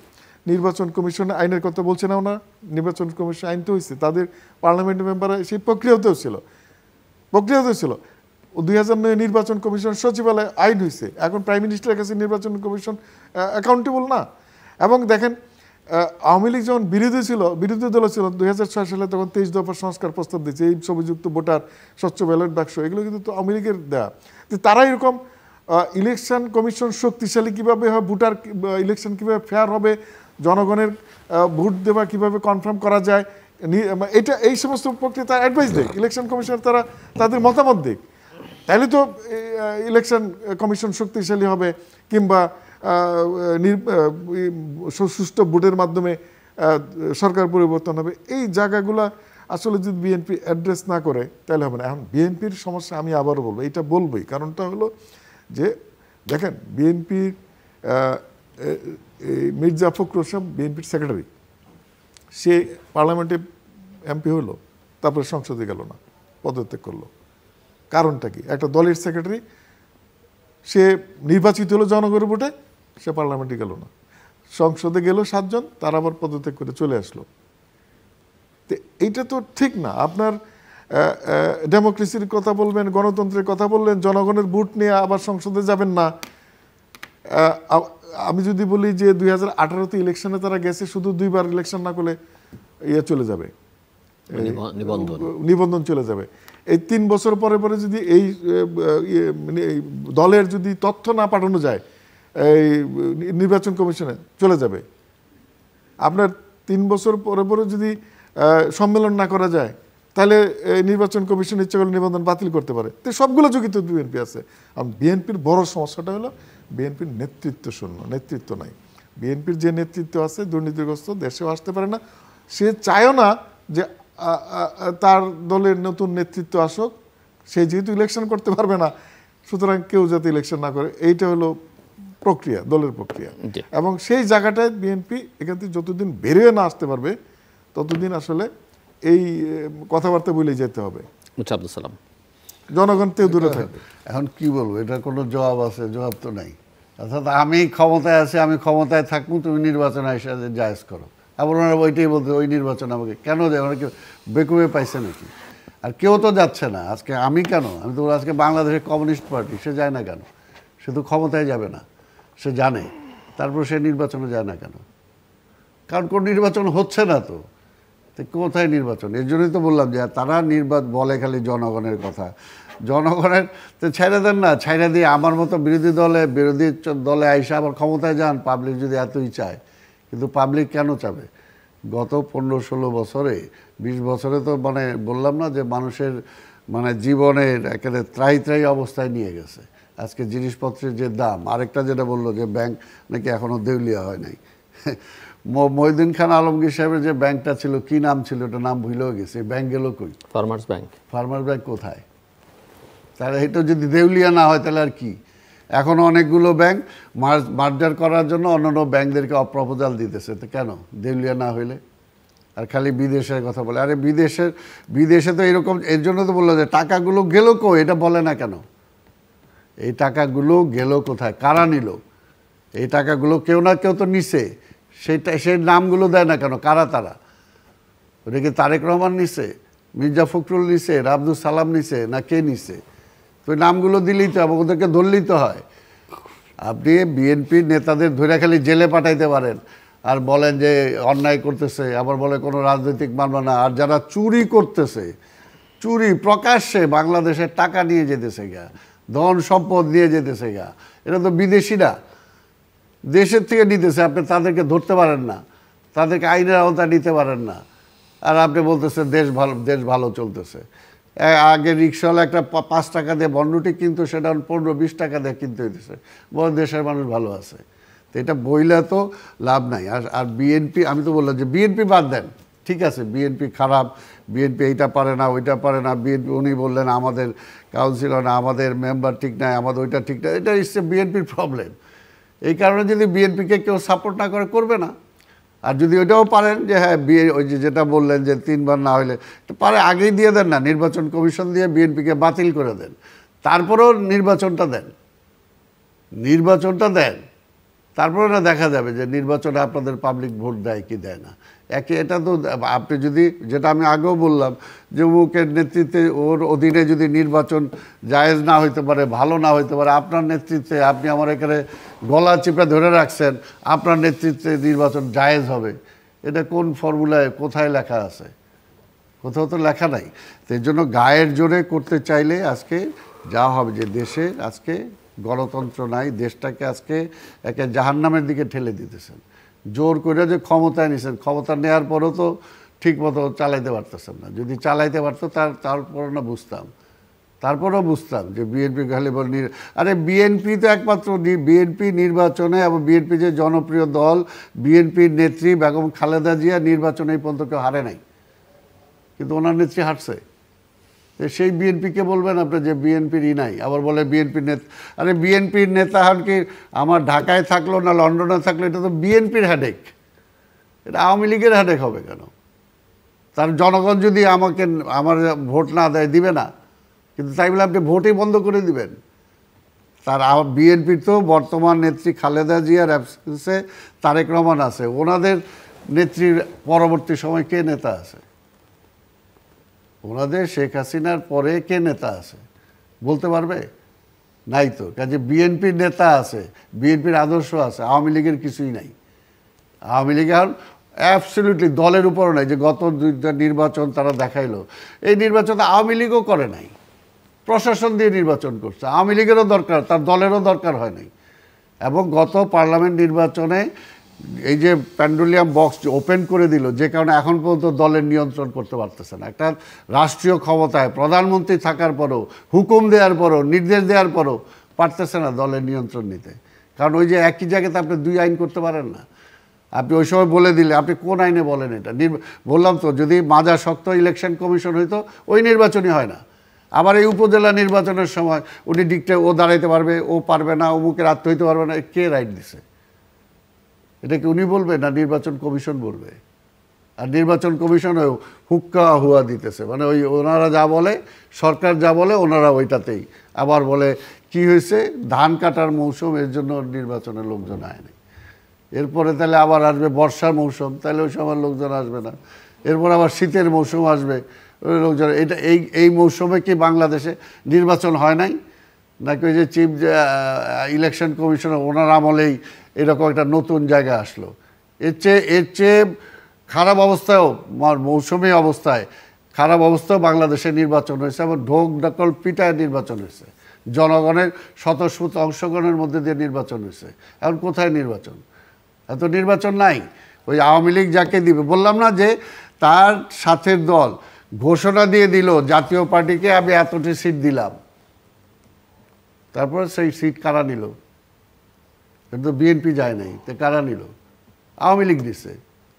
Speaker 2: নির্বাচন কমিশন আইনের কথা বলছে না ওনারা নির্বাচন কমিশন আইন তো হয়েছে তাদের পার্লামেন্ট মেম্বাররা সেই প্রক্রিয়াতেও ছিল প্রক্রিয়াতেও ছিল দুই হাজার নয় নির্বাচন কমিশন সচিবালয় আইন হয়েছে এখন প্রাইম মিনিস্টারের কাছে নির্বাচন কমিশন অ্যাকাউন্টেবল না এবং দেখেন আওয়ামী লীগ যখন বিরোধী ছিল বিরোধী দল ছিল দুই সালে তখন তেইশ দফা সংস্কার প্রস্তাব দিয়েছে এই ছবিযুক্ত ভোটার স্বচ্ছ ব্যালট বাক্স এগুলো কিন্তু আওয়ামী লীগের দেয়া যে তারা এরকম ইলেকশন কমিশন শক্তিশালী কীভাবে হয় ভোটার ইলেকশন কীভাবে ফেয়ার হবে জনগণের ভোট দেওয়া কীভাবে কনফার্ম করা যায় মানে এটা এই সমস্ত পক্ষে তারা অ্যাডভাইস দেয় ইলেকশন কমিশন তারা তাদের মতামত দিক তাহলে তো ইলেকশন কমিশন শক্তিশালী হবে কিংবা সুষ্ঠ ভোটের মাধ্যমে সরকার পরিবর্তন হবে এই জায়গাগুলা আসলে যদি বিএনপি অ্যাড্রেস না করে তাহলে হবে না এখন বিএনপির সমস্যা আমি আবারও বলবো এটা বলবই কারণটা হলো যে দেখেন বিএনপির মির্জা ফখরুল হোসেন বিএনপির সেক্রেটারি সে পার্লামেন্টে এমপি হলো তারপরে সংসদে গেল না পদত্যাগ করলো কারণটা কি একটা দলের সেক্রেটারি সে নির্বাচিত হলো জনগণের ভোটে সে পার্লামেন্টে গেল না সংসদে গেল সাতজন তার আবার পদত্যাগ করে চলে আসলো তো এইটা তো ঠিক না আপনার ডেমোক্রেসির কথা বলবেন গণতন্ত্রের কথা বললেন জনগণের ভোট নিয়ে আবার সংসদে যাবেন না আমি যদি বলি যে দুই হাজার আঠারোতে ইলেকশনে তারা গেছে শুধু দুইবার ইলেকশন না করলে ইয়ে চলে যাবে নিবন্ধন চলে যাবে এই তিন বছর পরে পরে যদি এই মানে দলের যদি তথ্য না পাঠানো যায় এই নির্বাচন কমিশনে চলে যাবে আপনার তিন বছর পরে পরে যদি সম্মেলন না করা যায় তাহলে নির্বাচন কমিশন ইচ্ছা করলে নিবন্ধন বাতিল করতে পারে তো সবগুলো তো বিএনপি আছে আর বিএনপির বড় সমস্যাটা হলো বিএনপির নেতৃত্ব শূন্য নেতৃত্ব নাই বিএনপির যে নেতৃত্ব আছে দুর্নীতিগ্রস্ত দেশেও আসতে পারে না সে চায়ও না যে তার দলের নতুন নেতৃত্ব আসুক সে যেহেতু ইলেকশন করতে পারবে না সুতরাং কেউ যাতে ইলেকশন না করে এইটা হলো প্রক্রিয়া দলের প্রক্রিয়া এবং সেই জায়গাটায় বিএনপি এখান থেকে যতদিন বেরিয়ে না আসতে পারবে ততদিন আসলে এই কথাবার্তা বলে যেতে হবে
Speaker 1: আচ্ছা, সালাম
Speaker 3: জনগণ তেও দূরে থাকবে এখন কি বলবো এটা কোনো জবাব আছে জবাব তো নাই অর্থাৎ আমি ক্ষমতায় আছি আমি ক্ষমতায় থাকবো তুমি নির্বাচনে এসে জায়জ করো আবার ওনারা ওইটাই বলতে ওই নির্বাচন আমাকে কেন দেয় ওনারা কেউ বেকুবে পাইছে নাকি আর কেউ তো যাচ্ছে না আজকে আমি কেন আমি তো আজকে বাংলাদেশের কমিউনিস্ট পার্টি সে যায় না কেন সে তো ক্ষমতায় যাবে না সে জানে তারপর সে নির্বাচনে যায় না কেন কারণ কোনো নির্বাচন হচ্ছে না তো কোথায় নির্বাচন এর জন্যই তো বললাম যে তারা নির্বাচন বলে খালি জনগণের কথা জনগণের তো ছেড়ে দেন না ছেড়ে দিয়ে আমার মতো বিরোধী দলে বিরোধী দলে আইসা আবার ক্ষমতায় যান পাবলিক যদি এতই চায় কিন্তু পাবলিক কেন চাবে গত পনেরো ষোলো বছরে বিশ বছরে তো মানে বললাম না যে মানুষের মানে জীবনের একেবারে ত্রাই ত্রাই অবস্থায় নিয়ে গেছে আজকে জিনিসপত্রের যে দাম আরেকটা যেটা বললো যে ব্যাংক নাকি এখনও দেউলিয়া হয় নাই মহিদিন খান আলমগীর সাহেবের যে ব্যাংকটা ছিল কি নাম ছিল ওটা নাম ভুলেও গেছে ব্যাংক গেল কই ফার্মার্স ব্যাংক ফার্মার্স ব্যাংক কোথায় তাহলে এটা যদি দেউলিয়া না হয় তাহলে আর কি এখনও অনেকগুলো ব্যাংক মার্জার করার জন্য অন্যান্য ব্যাংকদেরকে অপ্রপোজাল দিতেছে তো কেন দেউলিয়া না হইলে আর খালি বিদেশের কথা বলে আরে বিদেশের বিদেশে তো এরকম এর জন্য তো বললো যে টাকাগুলো গেল কো এটা বলে না কেন এই টাকাগুলো গেল কোথায় কারা নিল এই টাকাগুলো কেউ না কেউ তো নিছে সেটা সেই নামগুলো দেয় না কেন কারা তারা ওটা কি তারেক রহমান নিছে মির্জা ফখরুল নিছে রাব্দুল সালাম নিছে না কে নিছে তো নামগুলো দিলেই তো এবং ওদেরকে ধরলেই তো হয় আপনি বিএনপির নেতাদের ধরে খালি জেলে পাঠাইতে পারেন আর বলেন যে অন্যায় করতেছে আবার বলে কোনো রাজনৈতিক মানব না আর যারা চুরি করতেছে চুরি প্রকাশ্যে বাংলাদেশের টাকা নিয়ে যেতেছে গা ধন সম্পদ নিয়ে যেতেছে গা এটা তো বিদেশিরা দেশের থেকে নিতেছে আপনি তাদেরকে ধরতে পারেন না তাদেরকে আইনের আওতা নিতে পারেন না আর আপনি বলতেছেন দেশ ভালো দেশ ভালো চলতেছে আগে রিক্সাওয়ালা একটা পাঁচ টাকা দিয়ে বন্ডটি কিন্তু সেটা পনেরো বিশ টাকা দিয়ে কিনতে হইতেছে বড় দেশের মানুষ ভালো আছে তো এটা বইলে তো লাভ নাই আর আর বিএনপি আমি তো বললাম যে বিএনপি বাদ দেন ঠিক আছে বিএনপি খারাপ বিএনপি এইটা পারে না ওইটা পারে না বিএনপি উনি বললেন আমাদের কাউন্সিলর না আমাদের মেম্বার ঠিক নাই আমাদের ওইটা ঠিক নাই এটা ইটস বিএনপির প্রবলেম এই কারণে যদি বিএনপিকে কেউ সাপোর্ট না করে করবে না আর যদি ওইটাও পারেন যে হ্যাঁ বিএ ওই যে যেটা বললেন যে তিনবার না হলে পারে আগেই দিয়ে দেন না নির্বাচন কমিশন দিয়ে বিএনপিকে বাতিল করে দেন তারপরেও নির্বাচনটা দেন নির্বাচনটা দেন তারপরে না দেখা যাবে যে নির্বাচনে আপনাদের পাবলিক ভোট দেয় কি দেয় না একে এটা তো আপনি যদি যেটা আমি আগেও বললাম যে উমুকের নেতৃত্বে ওর অধীনে যদি নির্বাচন জায়েজ না হইতে পারে ভালো না হইতে পারে আপনার নেতৃত্বে আপনি আমার এখানে গলা চিপে ধরে রাখছেন আপনার নেতৃত্বে নির্বাচন জায়েজ হবে এটা কোন ফর্মুলায় কোথায় লেখা আছে কোথাও তো লেখা নাই তো জন্য গায়ের জোরে করতে চাইলে আজকে যা হবে যে দেশে আজকে গণতন্ত্র নাই দেশটাকে আজকে একে জাহান্নামের দিকে ঠেলে দিতেছেন জোর করে যে ক্ষমতায় নিছেন ক্ষমতা নেওয়ার পরও তো ঠিক মতো চালাইতে পারতেছেন না যদি চালাইতে পারতো তার তারপরও না বুঝতাম তারপরও বুঝতাম যে বিএনপি খালি বল আরে বিএনপি তো একমাত্র বিএনপি নির্বাচনে এবং বিএনপি যে জনপ্রিয় দল বিএনপির নেত্রী বেগম খালেদা জিয়া নির্বাচনে এই পর্যন্ত কেউ হারে নাই কিন্তু ওনার নেত্রী হারছে সেই বিএনপিকে বলবেন আপনি যে বিএনপির ই নাই আবার বলে বিএনপির নেতা আরে বিএনপির নেতা হন কি আমার ঢাকায় থাকলো না লন্ডনে থাকলো এটা তো বিএনপির হ্যাডেক এটা আওয়ামী লীগের হ্যাডেক হবে কেন তার জনগণ যদি আমাকে আমার ভোট না দেয় দিবে না কিন্তু তাই বলে আপনি ভোটই বন্ধ করে দিবেন তার বিএনপির তো বর্তমান নেত্রী খালেদা জিয়ার অ্যাবসেন্সে তারেক রহমান আছে ওনাদের নেত্রীর পরবর্তী সময় কে নেতা আছে ওনাদের শেখ হাসিনার পরে কে নেতা আছে বলতে পারবে নাই তো কাজে বিএনপির নেতা আছে বিএনপির আদর্শ আছে আওয়ামী লীগের কিছুই নাই আওয়ামী লীগ এখন অ্যাবসলিউটলি দলের উপরও নাই যে গত দুইটা নির্বাচন তারা দেখাইলো এই নির্বাচন আওয়ামী লীগও করে নাই প্রশাসন দিয়ে নির্বাচন করছে আওয়ামী লীগেরও দরকার তার দলেরও দরকার হয় নাই এবং গত পার্লামেন্ট নির্বাচনে এই যে প্যান্ডুলিয়াম বক্স ওপেন করে দিল যে কারণে এখন পর্যন্ত দলের নিয়ন্ত্রণ করতে পারতেছে না একটা রাষ্ট্রীয় ক্ষমতায় প্রধানমন্ত্রী থাকার পরও হুকুম দেওয়ার পরও নির্দেশ দেওয়ার পরও পারতেছে না দলের নিয়ন্ত্রণ নিতে কারণ ওই যে একই জায়গাতে আপনি দুই আইন করতে পারেন না আপনি ওই সময় বলে দিলে আপনি কোন আইনে বলেন এটা বললাম তো যদি মাজা শক্ত ইলেকশন কমিশন হইতো ওই নির্বাচনই হয় না আবার এই উপজেলা নির্বাচনের সময় উনি ডিকটে ও দাঁড়াইতে পারবে ও পারবে না মুখে আত্ম হইতে পারবে না কে রাইট দিছে এটা কি উনি বলবে না নির্বাচন কমিশন বলবে আর নির্বাচন কমিশনেও হুক্কা হুয়া দিতেছে মানে ওই ওনারা যা বলে সরকার যা বলে ওনারা ওইটাতেই আবার বলে কি হয়েছে ধান কাটার মৌসুম এর জন্য নির্বাচনের লোকজন আয়নি এরপরে তাহলে আবার আসবে বর্ষার মৌসুম তাহলে ওই সময় লোকজন আসবে না এরপর আবার শীতের মৌসুম আসবে লোকজন এটা এই এই মৌসুমে কি বাংলাদেশে নির্বাচন হয় নাই নাকি ওই যে চিফ ইলেকশন কমিশনার ওনার আমলেই এরকম একটা নতুন জায়গা আসলো এর চেয়ে এর চেয়ে খারাপ অবস্থায়ও মৌসুমি অবস্থায় খারাপ অবস্থাও বাংলাদেশে নির্বাচন হয়েছে এবং ঢোক ডকল পিটায় নির্বাচন হয়েছে জনগণের স্বতঃস্ফূর্ত অংশগ্রহণের মধ্যে দিয়ে নির্বাচন হয়েছে এখন কোথায় নির্বাচন এত নির্বাচন নাই ওই আওয়ামী লীগ যাকে দিবে বললাম না যে তার সাথে দল ঘোষণা দিয়ে দিল জাতীয় পার্টিকে আমি এতটি সিট দিলাম তারপর সেই সিট কারা নিল কিন্তু বিএনপি যায় নাই তো কারা নিল আওয়ামী লীগ দিচ্ছে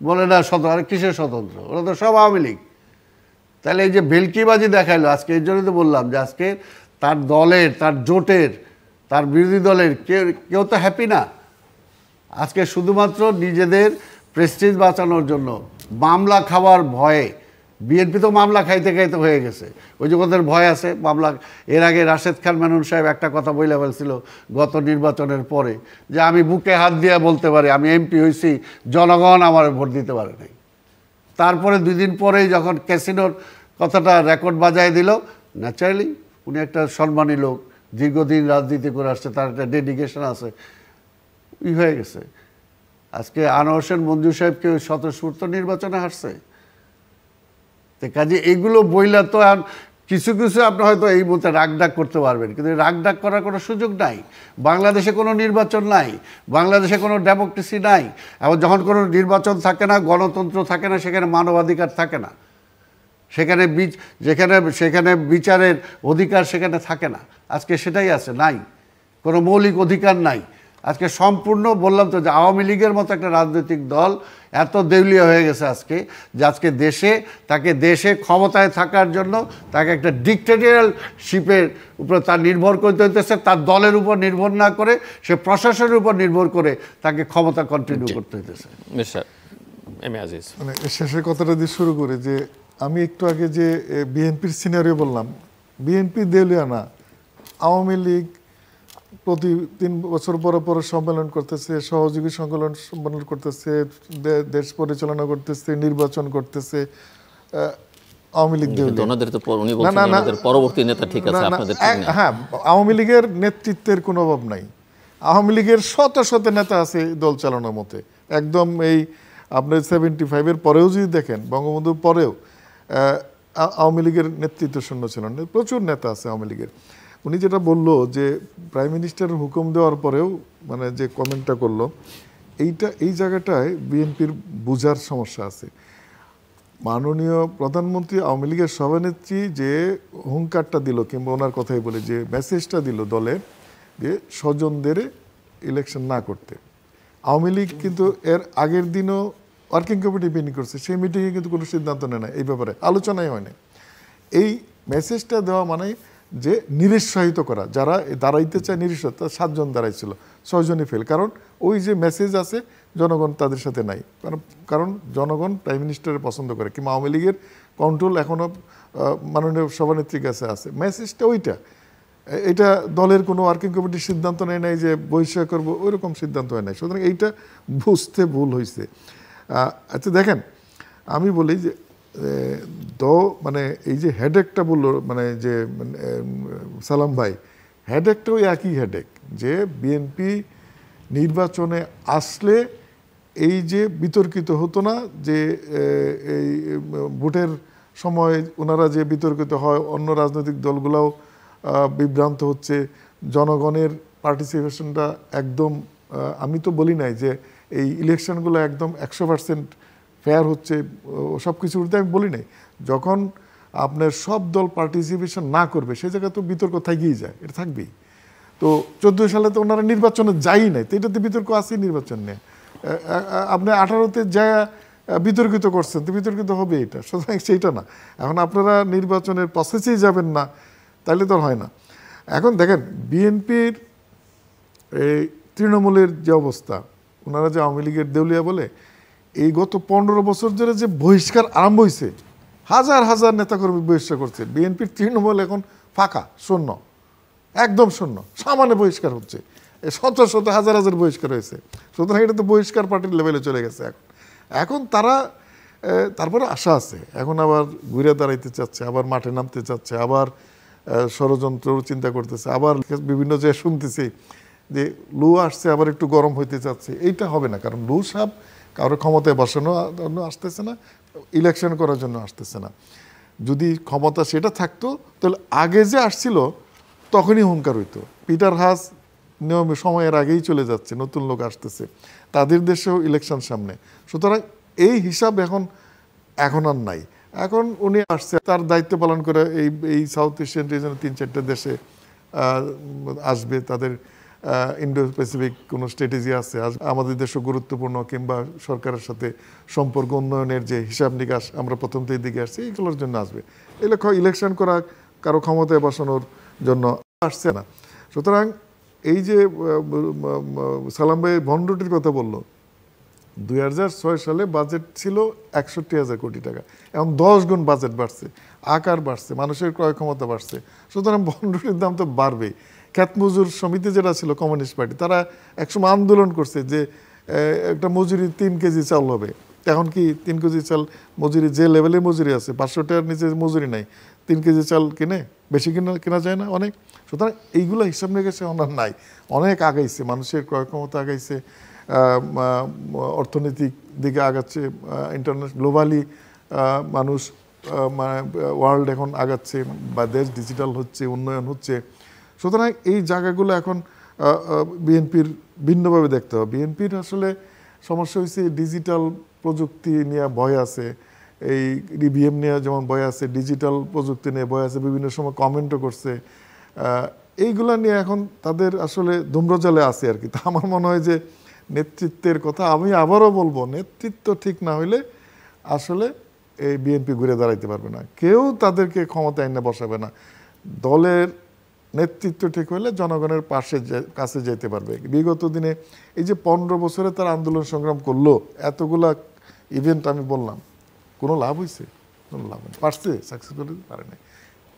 Speaker 3: বলে না স্বতন্ত্র আর কিসের স্বতন্ত্র ওরা তো সব আওয়ামী লীগ তাহলে এই যে ভেলকিবাজি দেখাইলো আজকে এর জন্য তো বললাম যে আজকে তার দলের তার জোটের তার বিরোধী দলের কেউ কেউ তো হ্যাপি না আজকে শুধুমাত্র নিজেদের প্রেস্টিজ বাঁচানোর জন্য মামলা খাওয়ার ভয়ে বিএনপি তো মামলা খাইতে খাইতে হয়ে গেছে ওই যে ওদের ভয় আছে মামলা এর আগে রাশেদ খান মেনন সাহেব একটা কথা বইলে ফেলছিল গত নির্বাচনের পরে যে আমি বুকে হাত দিয়ে বলতে পারি আমি এমপি হয়েছি জনগণ আমার ভোট দিতে পারে নাই তারপরে দুই দিন পরেই যখন ক্যাসিনোর কথাটা রেকর্ড বাজায় দিল ন্যাচারালি উনি একটা সম্মানী লোক দীর্ঘদিন রাজনীতি করে আসছে তার একটা ডেডিকেশন আছে ই হয়ে গেছে আজকে আনোয়ার হোসেন মঞ্জু সাহেবকে শতস্ফূর্ত নির্বাচনে হাসছে তো কাজে এগুলো বইলা তো আর কিছু কিছু আপনি হয়তো এই রাগ ডাক করতে পারবেন কিন্তু ডাক করার কোনো সুযোগ নাই বাংলাদেশে কোনো নির্বাচন নাই বাংলাদেশে কোনো ডেমোক্রেসি নাই এবং যখন কোনো নির্বাচন থাকে না গণতন্ত্র থাকে না সেখানে মানবাধিকার থাকে না সেখানে বিচ যেখানে সেখানে বিচারের অধিকার সেখানে থাকে না আজকে সেটাই আছে নাই কোনো মৌলিক অধিকার নাই আজকে সম্পূর্ণ বললাম তো যে আওয়ামী লীগের মতো একটা রাজনৈতিক দল এত দেউলিয়া হয়ে গেছে আজকে যে আজকে দেশে তাকে দেশে ক্ষমতায় থাকার জন্য তাকে একটা ডিকটেরিয়াল শিপের উপরে তার নির্ভর করতে হইতেছে তার দলের উপর নির্ভর না করে সে প্রশাসনের উপর নির্ভর করে তাকে ক্ষমতা কন্টিনিউ করতে হইতেছে মানে
Speaker 2: শেষের কথাটা দিয়ে শুরু করে যে আমি একটু আগে যে বিএনপির সিনারিও বললাম বিএনপি দেউলিয়া না আওয়ামী লীগ প্রতি তিন বছর পর পর সম্মেলন করতেছে সহযোগী সংকলন সম্মেলন করতেছে দেশ পরিচালনা করতেছে নির্বাচন করতেছে আওয়ামী লীগের নেতৃত্বের কোনো অভাব নাই আওয়ামী লীগের শত শত নেতা আছে দল চালানোর মতে একদম এই আপনার সেভেন্টি ফাইভের পরেও যদি দেখেন বঙ্গবন্ধুর পরেও আওয়ামী লীগের নেতৃত্ব শূন্য ছিল প্রচুর নেতা আছে আওয়ামী লীগের উনি যেটা বলল যে প্রাইম মিনিস্টারের হুকুম দেওয়ার পরেও মানে যে কমেন্টটা করলো এইটা এই জায়গাটায় বিএনপির বুঝার সমস্যা আছে মাননীয় প্রধানমন্ত্রী আওয়ামী লীগের সভানেত্রী যে হুঙ্কারটা দিল কিংবা ওনার কথাই বলে যে মেসেজটা দিল দলে যে স্বজনদের ইলেকশন না করতে আওয়ামী লীগ কিন্তু এর আগের দিনও ওয়ার্কিং কমিটি মিটিং করছে সেই মিটিংয়ে কিন্তু কোনো সিদ্ধান্ত নেয় না এই ব্যাপারে আলোচনাই হয়নি এই মেসেজটা দেওয়া মানে যে নিরুৎসাহিত করা যারা দাঁড়াইতে চায় নিরুৎসাহিত সাতজন দাঁড়াইছিল ছয়জনই ফেল কারণ ওই যে মেসেজ আছে জনগণ তাদের সাথে নাই কারণ কারণ জনগণ প্রাইম মিনিস্টারের পছন্দ করে কিংবা আওয়ামী লীগের কন্ট্রোল এখনও মাননীয় সভানেত্রীর কাছে আছে মেসেজটা ওইটা এটা দলের কোনো ওয়ার্কিং কমিটির সিদ্ধান্ত নেয় নাই যে বহিষ্কার করবো ওইরকম সিদ্ধান্ত হয় নাই সুতরাং এইটা বুঝতে ভুল হয়েছে আচ্ছা দেখেন আমি বলি যে তো মানে এই যে হেডেকটা বললো মানে যে মানে, সালাম ভাই হেডেকটা ওই একই হেডেক যে বিএনপি নির্বাচনে আসলে এই যে বিতর্কিত হতো না যে এই ভোটের সময় ওনারা যে বিতর্কিত হয় অন্য রাজনৈতিক দলগুলাও বিভ্রান্ত হচ্ছে জনগণের পার্টিসিপেশনটা একদম আমি তো বলি নাই যে এই ইলেকশনগুলো একদম একশো পার্সেন্ট ফেয়ার হচ্ছে সব কিছুর উঠতে আমি বলি নাই যখন আপনার সব দল পার্টিসিপেশন না করবে সে জায়গায় তো বিতর্ক থেকেই যায় এটা থাকবেই তো চোদ্দো সালে তো ওনারা নির্বাচনে যাই নাই তো এটাতে বিতর্ক আছেই নির্বাচন নিয়ে আপনি আঠারোতে যা বিতর্কিত করছেন তো বিতর্কিত হবে এটা সুতরাং সেইটা না এখন আপনারা নির্বাচনের প্রসেসেই যাবেন না তাহলে তো হয় না এখন দেখেন বিএনপির এই তৃণমূলের যে অবস্থা ওনারা যে আওয়ামী লীগের দেউলিয়া বলে এই গত পনেরো বছর ধরে যে বহিষ্কার আরম্ভ হয়েছে হাজার হাজার নেতাকর্মী বহিষ্কার করছে বিএনপির তৃণমূল এখন ফাঁকা শূন্য একদম শূন্য সামান্য বহিষ্কার হচ্ছে শত শত হাজার হাজার বহিষ্কার হয়েছে সুতরাং এটা তো বহিষ্কার পার্টির লেভেলে চলে গেছে এখন এখন তারা তারপরে আশা আছে এখন আবার ঘুরে দাঁড়াইতে চাচ্ছে আবার মাঠে নামতে চাচ্ছে আবার ষড়যন্ত্র চিন্তা করতেছে আবার বিভিন্ন জায়গায় শুনতেছি যে লু আসছে আবার একটু গরম হইতে চাচ্ছে এইটা হবে না কারণ লু সাপ কারো ক্ষমতায় বসানো জন্য আসতেছে না ইলেকশন করার জন্য আসতেছে না যদি ক্ষমতা সেটা থাকতো তাহলে আগে যে আসছিল তখনই হুঙ্কার হইতো পিটার হাস নিয়মে সময়ের আগেই চলে যাচ্ছে নতুন লোক আসতেছে তাদের দেশেও ইলেকশন সামনে সুতরাং এই হিসাব এখন এখন আর নাই এখন উনি আসছে তার দায়িত্ব পালন করে এই এই সাউথ এশিয়ান রিজনের তিন চারটে দেশে আসবে তাদের ইন্ডো প্যাসিফিক কোনো স্ট্র্যাটেজি আছে আমাদের দেশও গুরুত্বপূর্ণ কিংবা সরকারের সাথে সম্পর্ক উন্নয়নের যে হিসাব নিকাশ আমরা প্রথম থেকে দিকে আসছি এগুলোর জন্য আসবে লক্ষ্য ইলেকশন করা কারো ক্ষমতায় বসানোর জন্য আসছে না সুতরাং এই যে সালাম ভাই ভণ্ডটির কথা বললো দুই হাজার ছয় সালে বাজেট ছিল একষট্টি হাজার কোটি টাকা এবং দশ গুণ বাজেট বাড়ছে আকার বাড়ছে মানুষের ক্রয় ক্ষমতা বাড়ছে সুতরাং ভণ্ডটির দাম তো বাড়বেই খ্যাতমজুর সমিতি যেটা ছিল কমিউনিস্ট পার্টি তারা একসময় আন্দোলন করছে যে একটা মজুরি তিন কেজি চাল হবে এখন কি তিন কেজি চাল মজুরি যে লেভেলে মজুরি আছে পাঁচশো টাকার নিচে মজুরি নাই তিন কেজি চাল কিনে বেশি কিনা কেনা যায় না অনেক সুতরাং এইগুলো হিসাব গেছে ওনার নাই অনেক আগাইছে মানুষের ক্রয় ক্ষমতা আগাইছে অর্থনৈতিক দিকে আগাচ্ছে ইন্টারন্যাশনাল গ্লোবালি মানুষ মানে ওয়ার্ল্ড এখন আগাচ্ছে বা দেশ ডিজিটাল হচ্ছে উন্নয়ন হচ্ছে সুতরাং এই জায়গাগুলো এখন বিএনপির ভিন্নভাবে দেখতে হবে বিএনপির আসলে সমস্যা হয়েছে ডিজিটাল প্রযুক্তি নিয়ে ভয় আছে এই ইভিএম e নিয়ে যেমন ভয় আছে ডিজিটাল প্রযুক্তি নিয়ে ভয় আছে বিভিন্ন সময় কমেন্টও করছে এইগুলা নিয়ে এখন তাদের আসলে ধুম্রজালে আছে আর কি তা আমার মনে হয় যে নেতৃত্বের কথা আমি আবারও বলবো নেতৃত্ব ঠিক না হইলে আসলে এই বিএনপি ঘুরে দাঁড়াইতে পারবে না কেউ তাদেরকে ক্ষমতায় এনে বসাবে না দলের নেতৃত্ব ঠিক হলে জনগণের পাশে কাছে যেতে পারবে বিগত দিনে এই যে পনেরো বছরে তার আন্দোলন সংগ্রাম করলো এতগুলা ইভেন্ট আমি বললাম কোনো লাভ হয়েছে কোনো লাভ নেই পারছে সাকসেসফুলি পারে নাই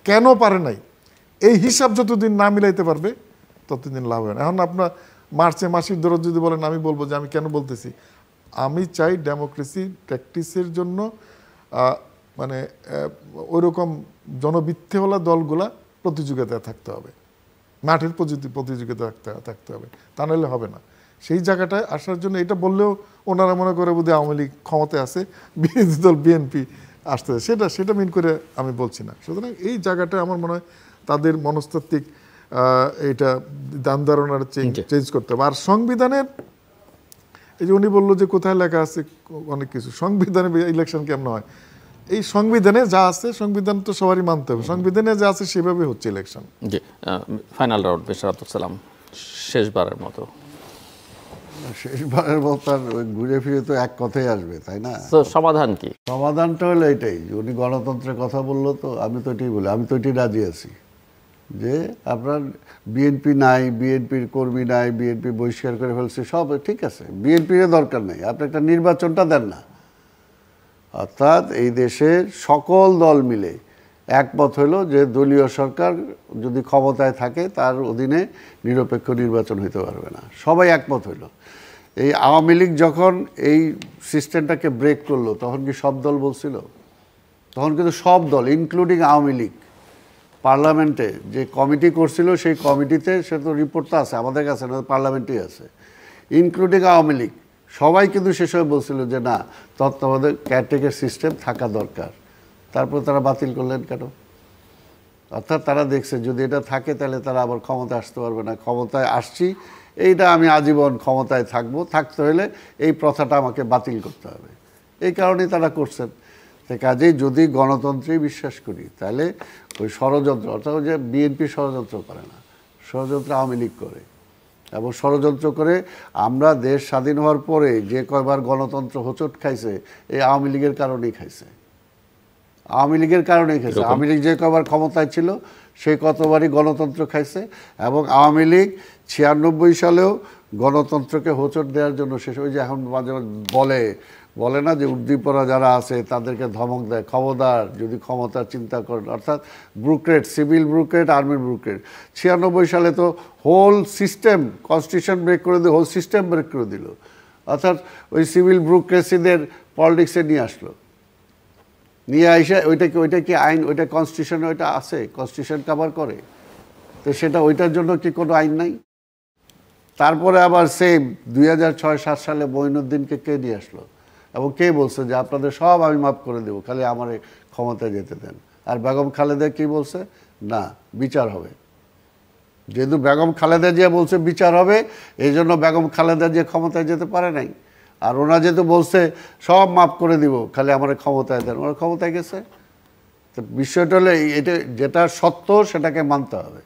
Speaker 2: কেন পারে নাই এই হিসাব যতদিন না মিলাইতে পারবে ততদিন লাভ হয় না এখন আপনার মার্চে মাসের দরজ যদি বলেন আমি বলবো যে আমি কেন বলতেছি আমি চাই ডেমোক্রেসি প্র্যাকটিসের জন্য মানে ওইরকম জনবিত্তেওয়ালা দলগুলা প্রতিযোগিতায় থাকতে হবে মাঠের প্রতিযোগিতা থাকতে হবে তা নাহলে হবে না সেই জায়গাটায় আসার জন্য এটা বললেও ওনারা মনে করে বোধহয় আওয়ামী লীগ ক্ষমতায় আছে বিরোধী দল বিএনপি আসতে সেটা সেটা মিন করে আমি বলছি না সুতরাং এই জায়গাটা আমার মনে হয় তাদের মনস্তাত্ত্বিক এটা দান ধারণার চেঞ্জ করতে হবে আর সংবিধানের এই যে উনি বললো যে কোথায় লেখা আছে অনেক কিছু সংবিধানে ইলেকশন কেমন হয় এই সংবিধানে যা আছে সংবিধান তো সবারই মানতে হবে সংবিধানে যা আছে সেভাবে হচ্ছে ইলেকশন
Speaker 1: জি ফাইনাল রাউন্ড মিস্টার সালাম শেষবারের মতো
Speaker 3: শেষবারের মতো ঘুরে ফিরে তো এক কথাই আসবে তাই না সমাধান কি সমাধানটা হলো এটাই উনি গণতন্ত্রের কথা বললো তো আমি তো এটাই বলি আমি তো এটাই রাজি আছি যে আপনার বিএনপি নাই বিএনপির কর্মী নাই বিএনপি বহিষ্কার করে ফেলছে সব ঠিক আছে বিএনপির দরকার নেই আপনি একটা নির্বাচনটা দেন না অর্থাৎ এই দেশের সকল দল মিলে একমত হইল যে দলীয় সরকার যদি ক্ষমতায় থাকে তার অধীনে নিরপেক্ষ নির্বাচন হইতে পারবে না সবাই একমত হইল এই আওয়ামী লীগ যখন এই সিস্টেমটাকে ব্রেক করলো তখন কি সব দল বলছিল তখন কিন্তু সব দল ইনক্লুডিং আওয়ামী লীগ পার্লামেন্টে যে কমিটি করছিল সেই কমিটিতে সে তো রিপোর্ট তো আছে আমাদের কাছে না পার্লামেন্টেই আছে ইনক্লুডিং আওয়ামী লীগ সবাই কিন্তু সে সময় বলছিল যে না তত্ত্বাবধায়ক ক্যারটেকের সিস্টেম থাকা দরকার তারপর তারা বাতিল করলেন কেন অর্থাৎ তারা দেখছে যদি এটা থাকে তাহলে তারা আবার ক্ষমতা আসতে পারবে না ক্ষমতায় আসছি এইটা আমি আজীবন ক্ষমতায় থাকব থাকতে হলে এই প্রথাটা আমাকে বাতিল করতে হবে এই কারণেই তারা করছেন সে কাজেই যদি গণতন্ত্রে বিশ্বাস করি তাহলে ওই ষড়যন্ত্র অর্থাৎ যে বিএনপি ষড়যন্ত্র করে না ষড়যন্ত্র আওয়ামী লীগ করে এবং ষড়যন্ত্র করে আমরা দেশ স্বাধীন হওয়ার পরে যে কয়বার গণতন্ত্র হোচট খাইছে এই আওয়ামী লীগের কারণেই খাইছে আওয়ামী লীগের কারণেই খাইছে আওয়ামী লীগ যে কবার ক্ষমতায় ছিল সে কতবারই গণতন্ত্র খাইছে এবং আওয়ামী লীগ ছিয়ানব্বই সালেও গণতন্ত্রকে হোচট দেওয়ার জন্য শেষ ওই যে এখন মাঝে মাঝে বলে বলে না যে উদ্দীপনা যারা আছে তাদেরকে ধমক দেয় ক্ষমতার যদি ক্ষমতার চিন্তা করেন অর্থাৎ ব্রুক্রেট সিভিল ব্রুক্রেট আর্মি ব্রুক্রেট ছিয়ানব্বই সালে তো হোল সিস্টেম কনস্টিটিউশন ব্রেক করে দিল হোল সিস্টেম ব্রেক করে দিল অর্থাৎ ওই সিভিল ব্রুক্রেসিদের পলিটিক্সে নিয়ে আসলো নিয়ে আসে ওইটা কি ওইটা কি আইন ওইটা কনস্টিটিউশন ওইটা আছে কনস্টিটিউশন কাভার করে তো সেটা ওইটার জন্য কি কোনো আইন নাই তারপরে আবার সেম দুই হাজার ছয় সাত সালে বৈনুদ্দিনকে কে নিয়ে আসলো এবং কে বলছে যে আপনাদের সব আমি মাফ করে দেবো খালি আমার ক্ষমতায় যেতে দেন আর বেগম খালেদা কি বলছে না বিচার হবে যেহেতু বেগম খালেদা জিয়া বলছে বিচার হবে এই জন্য বেগম খালেদা জিয়া ক্ষমতায় যেতে পারে নাই আর ওনা যেহেতু বলছে সব মাফ করে দিব খালি আমার ক্ষমতায় দেন ওনার ক্ষমতায় গেছে তো বিষয়টা হলে এটা যেটা সত্য সেটাকে মানতে হবে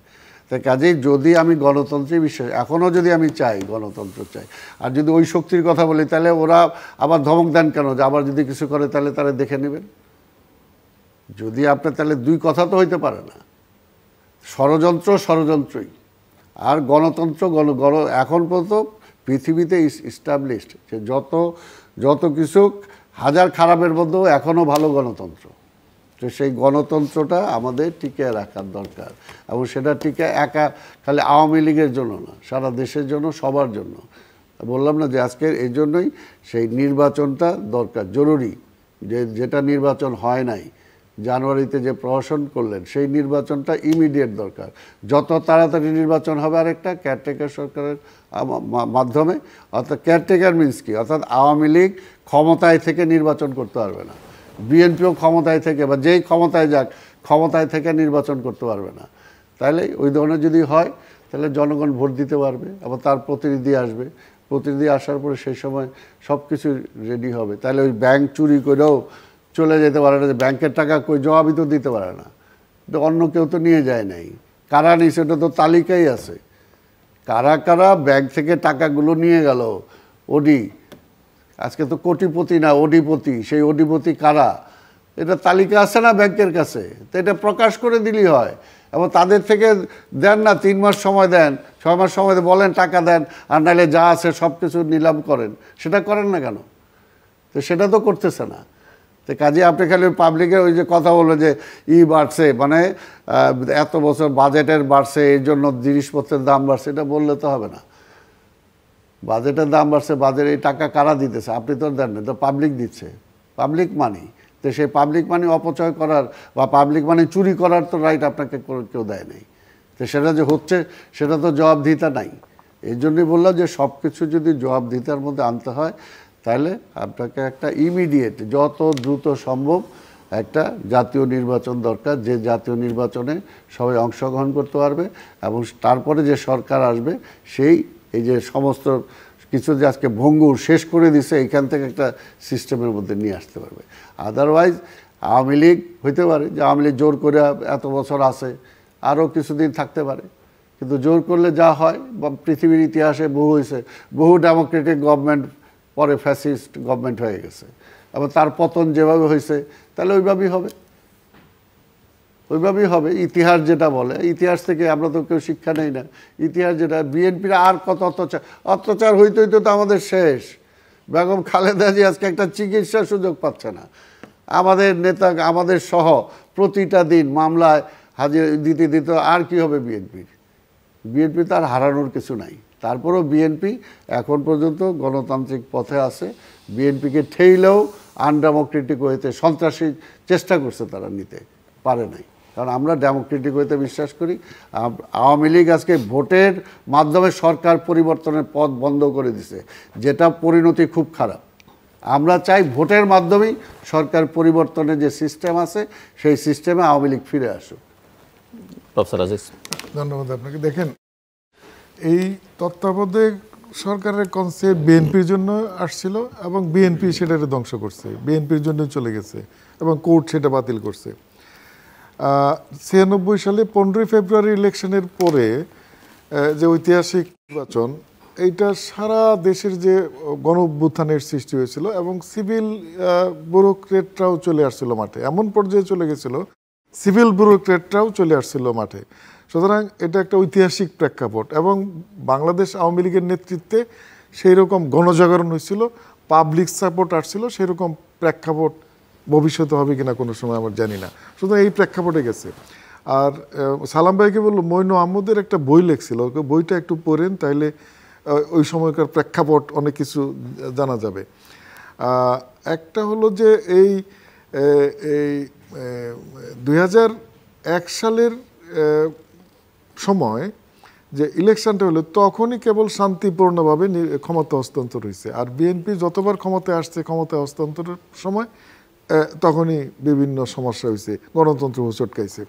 Speaker 3: তাই কাজেই যদি আমি গণতন্ত্রে বিশ্বাস এখনও যদি আমি চাই গণতন্ত্র চাই আর যদি ওই শক্তির কথা বলি তাহলে ওরা আবার ধমক দেন কেন যে আবার যদি কিছু করে তাহলে তারা দেখে নেবেন যদি আপনার তাহলে দুই কথা তো হইতে পারে না ষড়যন্ত্র ষড়যন্ত্রই আর গণতন্ত্র গণ গণ এখন পর্যন্ত পৃথিবীতে ইস্টাবলিশড যে যত যত কিছু হাজার খারাপের মধ্যেও এখনও ভালো গণতন্ত্র তো সেই গণতন্ত্রটা আমাদের টিকে রাখার দরকার এবং সেটা টিকে একা খালি আওয়ামী লীগের জন্য না সারা দেশের জন্য সবার জন্য বললাম না যে আজকের এই জন্যই সেই নির্বাচনটা দরকার জরুরি যে যেটা নির্বাচন হয় নাই জানুয়ারিতে যে প্রহসন করলেন সেই নির্বাচনটা ইমিডিয়েট দরকার যত তাড়াতাড়ি নির্বাচন হবে আরেকটা ক্যারটেকার সরকারের মাধ্যমে অর্থাৎ ক্যারটেকার মিনস কি অর্থাৎ আওয়ামী লীগ ক্ষমতায় থেকে নির্বাচন করতে পারবে না বিএনপিও ক্ষমতায় থেকে বা যেই ক্ষমতায় যাক ক্ষমতায় থেকে নির্বাচন করতে পারবে না তাহলে ওই ধরনের যদি হয় তাহলে জনগণ ভোট দিতে পারবে আবার তার প্রতিনিধি আসবে প্রতিনিধি আসার পরে সেই সময় সব কিছু রেডি হবে তাহলে ওই ব্যাংক চুরি করেও চলে যেতে পারে না যে ব্যাংকের টাকা কই জবাবই তো দিতে পারে না অন্য কেউ তো নিয়ে যায় নাই কারা নি সেটা তো তালিকাই আছে কারা কারা ব্যাংক থেকে টাকাগুলো নিয়ে গেল ওডি আজকে তো কোটিপতি না অডিপতি সেই অডিপতি কারা এটা তালিকা আছে না ব্যাংকের কাছে তো এটা প্রকাশ করে দিলেই হয় এবং তাদের থেকে দেন না তিন মাস সময় দেন ছয় মাস সময় বলেন টাকা দেন আর নাহলে যা আছে সব কিছু নিলাম করেন সেটা করেন না কেন তো সেটা তো করতেছে না তো কাজে আপনি খালি পাবলিকের ওই যে কথা বললো যে ই বাড়ছে মানে এত বছর বাজেটের বাড়ছে এই জন্য জিনিসপত্রের দাম বাড়ছে এটা বললে তো হবে না বাজেটের দাম বাড়ছে বাজারে এই টাকা কারা দিতেছে আপনি তো দেন না তো পাবলিক দিচ্ছে পাবলিক মানি তো সেই পাবলিক মানি অপচয় করার বা পাবলিক মানি চুরি করার তো রাইট আপনাকে কেউ দেয় নাই তো সেটা যে হচ্ছে সেটা তো জবাবদিহিতা নাই এই জন্যই বললাম যে সব কিছু যদি জবাবদিহিতার মধ্যে আনতে হয় তাহলে আপনাকে একটা ইমিডিয়েট যত দ্রুত সম্ভব একটা জাতীয় নির্বাচন দরকার যে জাতীয় নির্বাচনে সবাই অংশগ্রহণ করতে পারবে এবং তারপরে যে সরকার আসবে সেই এই যে সমস্ত কিছু যে আজকে ভঙ্গুর শেষ করে দিছে এখান থেকে একটা সিস্টেমের মধ্যে নিয়ে আসতে পারবে আদারওয়াইজ আওয়ামী লীগ হইতে পারে যে আওয়ামী লীগ জোর করে এত বছর আছে আরও কিছুদিন থাকতে পারে কিন্তু জোর করলে যা হয় বা পৃথিবীর ইতিহাসে বহু হয়েছে বহু ডেমোক্রেটিক গভর্নমেন্ট পরে ফ্যাসিস্ট গভর্নমেন্ট হয়ে গেছে আবার তার পতন যেভাবে হয়েছে তাহলে ওইভাবেই হবে ওইভাবেই হবে ইতিহাস যেটা বলে ইতিহাস থেকে আমরা তো কেউ শিক্ষা নেই না ইতিহাস যেটা বিএনপির আর কত অত্যাচার অত্যাচার হইতে হইতে তো আমাদের শেষ বেগম খালেদা জি আজকে একটা চিকিৎসার সুযোগ পাচ্ছে না আমাদের নেতা আমাদের সহ প্রতিটা দিন মামলায় হাজির দিতে দিতে আর কি হবে বিএনপির বিএনপি তার হারানোর কিছু নাই তারপরেও বিএনপি এখন পর্যন্ত গণতান্ত্রিক পথে আছে বিএনপিকে ঠেইলেও আনডেমোক্রেটিক হইতে সন্ত্রাসী চেষ্টা করছে তারা নিতে পারে নাই কারণ আমরা ডেমোক্রেটিক হইতে বিশ্বাস করি আওয়ামী লীগ আজকে ভোটের মাধ্যমে সরকার পরিবর্তনের পথ বন্ধ করে দিছে যেটা পরিণতি খুব খারাপ আমরা চাই ভোটের মাধ্যমেই সরকার পরিবর্তনের যে সিস্টেম আছে সেই সিস্টেমে আওয়ামী লীগ ফিরে আসুক
Speaker 2: ধন্যবাদ আপনাকে দেখেন এই তত্ত্বাবধায়ক সরকারের কনসেপ্ট বিএনপির জন্য আসছিল এবং বিএনপি সেটাকে ধ্বংস করছে বিএনপির জন্য চলে গেছে এবং কোর্ট সেটা বাতিল করছে ছিয়ানব্বই সালে পনেরোই ফেব্রুয়ারি ইলেকশনের পরে যে ঐতিহাসিক নির্বাচন এইটা সারা দেশের যে গণ অভ্যুত্থানের সৃষ্টি হয়েছিল এবং সিভিল ব্যুরোক্রেটরাও চলে আসছিল মাঠে এমন পর্যায়ে চলে গেছিল সিভিল ব্যুরোক্রেটরাও চলে আসছিল মাঠে সুতরাং এটা একটা ঐতিহাসিক প্রেক্ষাপট এবং বাংলাদেশ আওয়ামী লীগের নেতৃত্বে সেই রকম গণজাগরণ হয়েছিল পাবলিক সাপোর্ট আসছিল সেরকম প্রেক্ষাপট ভবিষ্যতে হবে কিনা কোনো সময় আমার জানি না সুতরাং এই প্রেক্ষাপটে গেছে আর সালাম ভাইকে বললো মইনু আহমদের একটা বই লেখছিল ওকে বইটা একটু পড়েন তাহলে ওই সময়কার প্রেক্ষাপট অনেক কিছু জানা যাবে একটা হলো যে এই এই দুই সালের সময় যে ইলেকশনটা হলো তখনই কেবল শান্তিপূর্ণভাবে ক্ষমতা হস্তান্তর হয়েছে আর বিএনপি যতবার ক্ষমতায় আসছে ক্ষমতায় হস্তান্তরের সময় তখনই বিভিন্ন সমস্যা হয়েছে গণতন্ত্র চটকাইছে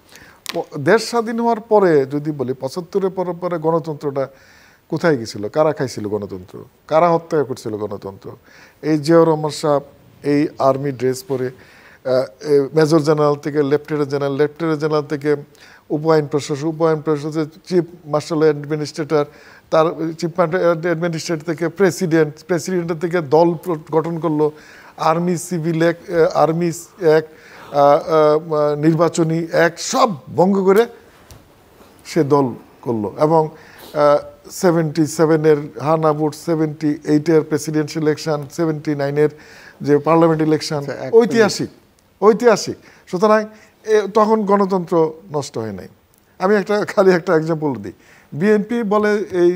Speaker 2: দেশ স্বাধীন হওয়ার পরে যদি বলি পঁচাত্তরের পর পরে গণতন্ত্রটা কোথায় গেছিল কারা খাইছিল গণতন্ত্র কারা হত্যা করছিল গণতন্ত্র এই জিয়র রহমান সাহ এই আর্মি ড্রেস পরে মেজর জেনারেল থেকে লেফটেন্যান্ট জেনারেল লেফটেন্যান্ট জেনারেল থেকে উপ আইন প্রশাসক উপ আইন প্রশাসক চিফ মার্শাল অ্যাডমিনিস্ট্রেটর তার চিফ অ্যাডমিনিস্ট্রেটর থেকে প্রেসিডেন্ট প্রেসিডেন্টের থেকে দল গঠন করলো আর্মি সিভিল এক আর্মি এক নির্বাচনী এক সব ভঙ্গ করে সে দল করলো এবং সেভেন্টি সেভেনের হানা ভোট সেভেন্টি এইটের প্রেসিডেন্ট ইলেকশন সেভেন্টি নাইনের যে পার্লামেন্ট আচ্ছা, ইলেকশন ঐতিহাসিক ঐতিহাসিক সুতরাং তখন গণতন্ত্র নষ্ট হয় নাই আমি একটা খালি একটা এক্সাম্পল দিই বিএনপি বলে এই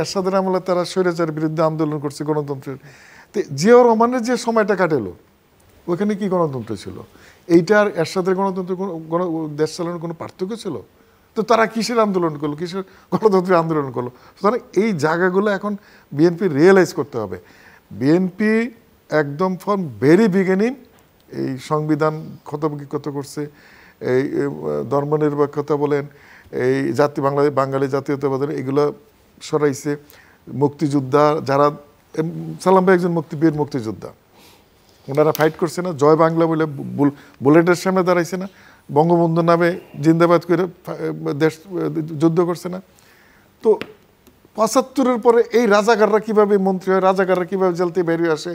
Speaker 2: এরশাদের আমলে তারা স্বৈরাচারের বিরুদ্ধে আন্দোলন করছে গণতন্ত্রের তো জিয়াউর রহমানের যে সময়টা কাটেলো ওখানে কি গণতন্ত্র ছিল এইটার সাথে গণতন্ত্র গণ দেশ চালানোর কোনো পার্থক্য ছিল তো তারা কিসের আন্দোলন করলো কিসের গণতন্ত্রের আন্দোলন করলো সুতরাং এই জায়গাগুলো এখন বিএনপি রিয়েলাইজ করতে হবে বিএনপি একদম ফর্ম ভেরি বিগিনিং এই সংবিধান ক্ষতবিক্ষত করছে এই ধর্মনিরপেক্ষতা বলেন এই জাতি বাংলাদেশ বাঙালি জাতীয়তাবাদের এগুলো সরাইছে মুক্তিযোদ্ধা যারা সালাম ভাই একজন মুক্তি বীর মুক্তিযোদ্ধা ওনারা ফাইট করছে না জয় বাংলা বলে বুলেটের সামনে দাঁড়াইছে না বঙ্গবন্ধু নামে জিন্দাবাদ করে দেশ যুদ্ধ করছে না তো পঁচাত্তরের পরে এই রাজাকাররা কিভাবে মন্ত্রী হয় রাজাকাররা কীভাবে জেলতে বেরিয়ে আসে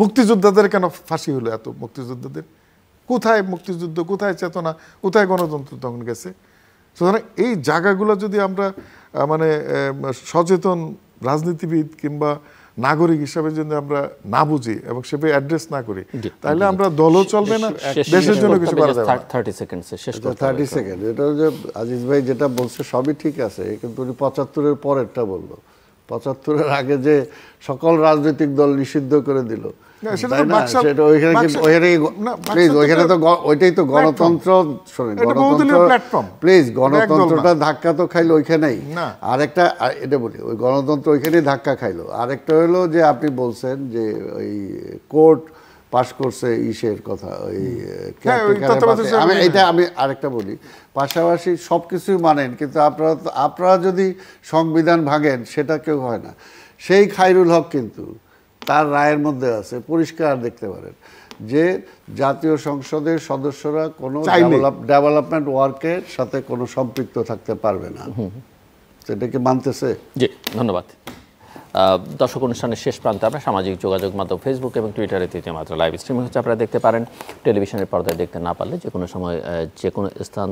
Speaker 2: মুক্তিযোদ্ধাদের কেন ফাঁসি হলো এত মুক্তিযোদ্ধাদের কোথায় মুক্তিযুদ্ধ কোথায় চেতনা কোথায় গণতন্ত্র তখন গেছে সুতরাং এই জায়গাগুলো যদি আমরা মানে সচেতন রাজনীতিবিদ কিংবা নাগরিক হিসাবে যদি আমরা না বুঝি এবং সেভাবে অ্যাড্রেস না করি তাহলে আমরা দলও চলবে না দেশের জন্য কিছু করা যাবে থার্টি সেকেন্ড শেষ থার্টি
Speaker 3: সেকেন্ড এটা যে আজিজ ভাই যেটা বলছে সবই ঠিক আছে কিন্তু উনি পঁচাত্তরের পরেরটা বললো পঁচাত্তরের আগে যে সকল রাজনৈতিক দল নিষিদ্ধ করে দিল গণতন্ত্র ওইখানেই ধাক্কা খাইলো আরেকটা হলো যে আপনি বলছেন যে ওই কোর্ট পাশ করছে ইসের কথা ওই হ্যাঁ, আমি এটা আমি আরেকটা বলি পাশাপাশি সবকিছুই মানেন কিন্তু আপনারা আপনারা যদি সংবিধান ভাঙেন সেটা কেউ হয় না সেই খাইরুল হক কিন্তু তার রায়ের মধ্যে আছে পরিষ্কার দেখতে পারেন যে জাতীয় সংসদের সদস্যরা কোনো ডেভেলপমেন্ট ওয়ার্কের সাথে কোনো সম্পৃক্ত থাকতে পারবে না সেটা কি মানতেছে
Speaker 1: জি ধন্যবাদ দর্শক অনুষ্ঠানের শেষ প্রান্তে আমরা সামাজিক যোগাযোগ মাধ্যম ফেসবুক এবং টুইটারে তৃতীয় মাত্র লাইভ স্ট্রিমিং হচ্ছে আপনারা দেখতে পারেন টেলিভিশনের পর্দায় দেখতে না পারলে যে কোনো সময় যে কোনো স্থান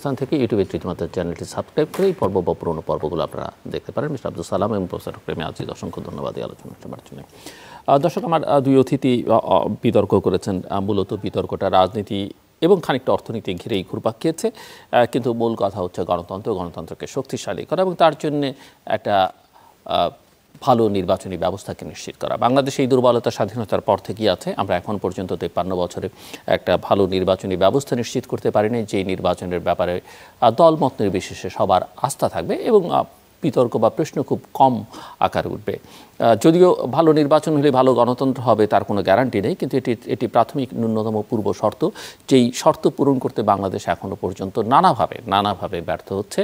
Speaker 1: স্থান থেকে ইউটিউবের মাত্র চ্যানেলটি সাবস্ক্রাইব করে এই পর্ব বা পুরনো পর্বগুলো আপনারা দেখতে পারেন মিস্টার আব্দুল সালাম এবং প্রফেসর প্রেমী আজিজ অসংখ্য ধন্যবাদ আলোচনা আমার জন্য দর্শক আমার দুই অতিথি বিতর্ক করেছেন মূলত বিতর্কটা রাজনীতি এবং খানিকটা অর্থনীতি ঘিরেই ঘুরপাক খেয়েছে কিন্তু মূল কথা হচ্ছে গণতন্ত্র গণতন্ত্রকে শক্তিশালী করা এবং তার জন্যে একটা ভালো নির্বাচনী ব্যবস্থাকে নিশ্চিত করা বাংলাদেশে এই দুর্বলতা স্বাধীনতার পর থেকেই আছে আমরা এখন পর্যন্ত তেপ্পান্ন বছরে একটা ভালো নির্বাচনী ব্যবস্থা নিশ্চিত করতে পারিনি যে নির্বাচনের ব্যাপারে দলমত নির্বিশেষে সবার আস্থা থাকবে এবং বিতর্ক বা প্রশ্ন খুব কম আকারে উঠবে যদিও ভালো নির্বাচন হলে ভালো গণতন্ত্র হবে তার কোনো গ্যারান্টি নেই কিন্তু এটি এটি প্রাথমিক ন্যূনতম পূর্ব শর্ত যেই শর্ত পূরণ করতে বাংলাদেশ এখনও পর্যন্ত নানাভাবে নানাভাবে ব্যর্থ হচ্ছে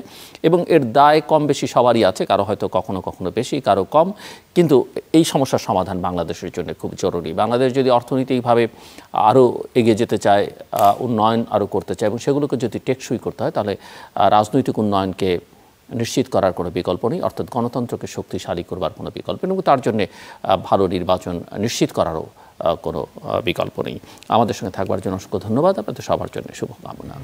Speaker 1: এবং এর দায় কম বেশি সবারই আছে কারো হয়তো কখনো কখনো বেশি কারো কম কিন্তু এই সমস্যার সমাধান বাংলাদেশের জন্য খুব জরুরি বাংলাদেশ যদি অর্থনৈতিকভাবে আরও এগিয়ে যেতে চায় উন্নয়ন আরও করতে চায় এবং সেগুলোকে যদি টেকসই করতে হয় তাহলে রাজনৈতিক উন্নয়নকে নিশ্চিত করার কোনো বিকল্প নেই অর্থাৎ গণতন্ত্রকে শক্তিশালী করবার কোনো বিকল্প নেই এবং তার জন্যে ভালো নির্বাচন নিশ্চিত করারও কোনো বিকল্প নেই আমাদের সঙ্গে থাকবার জন্য অসংখ্য ধন্যবাদ আপনাদের সবার জন্য শুভকামনা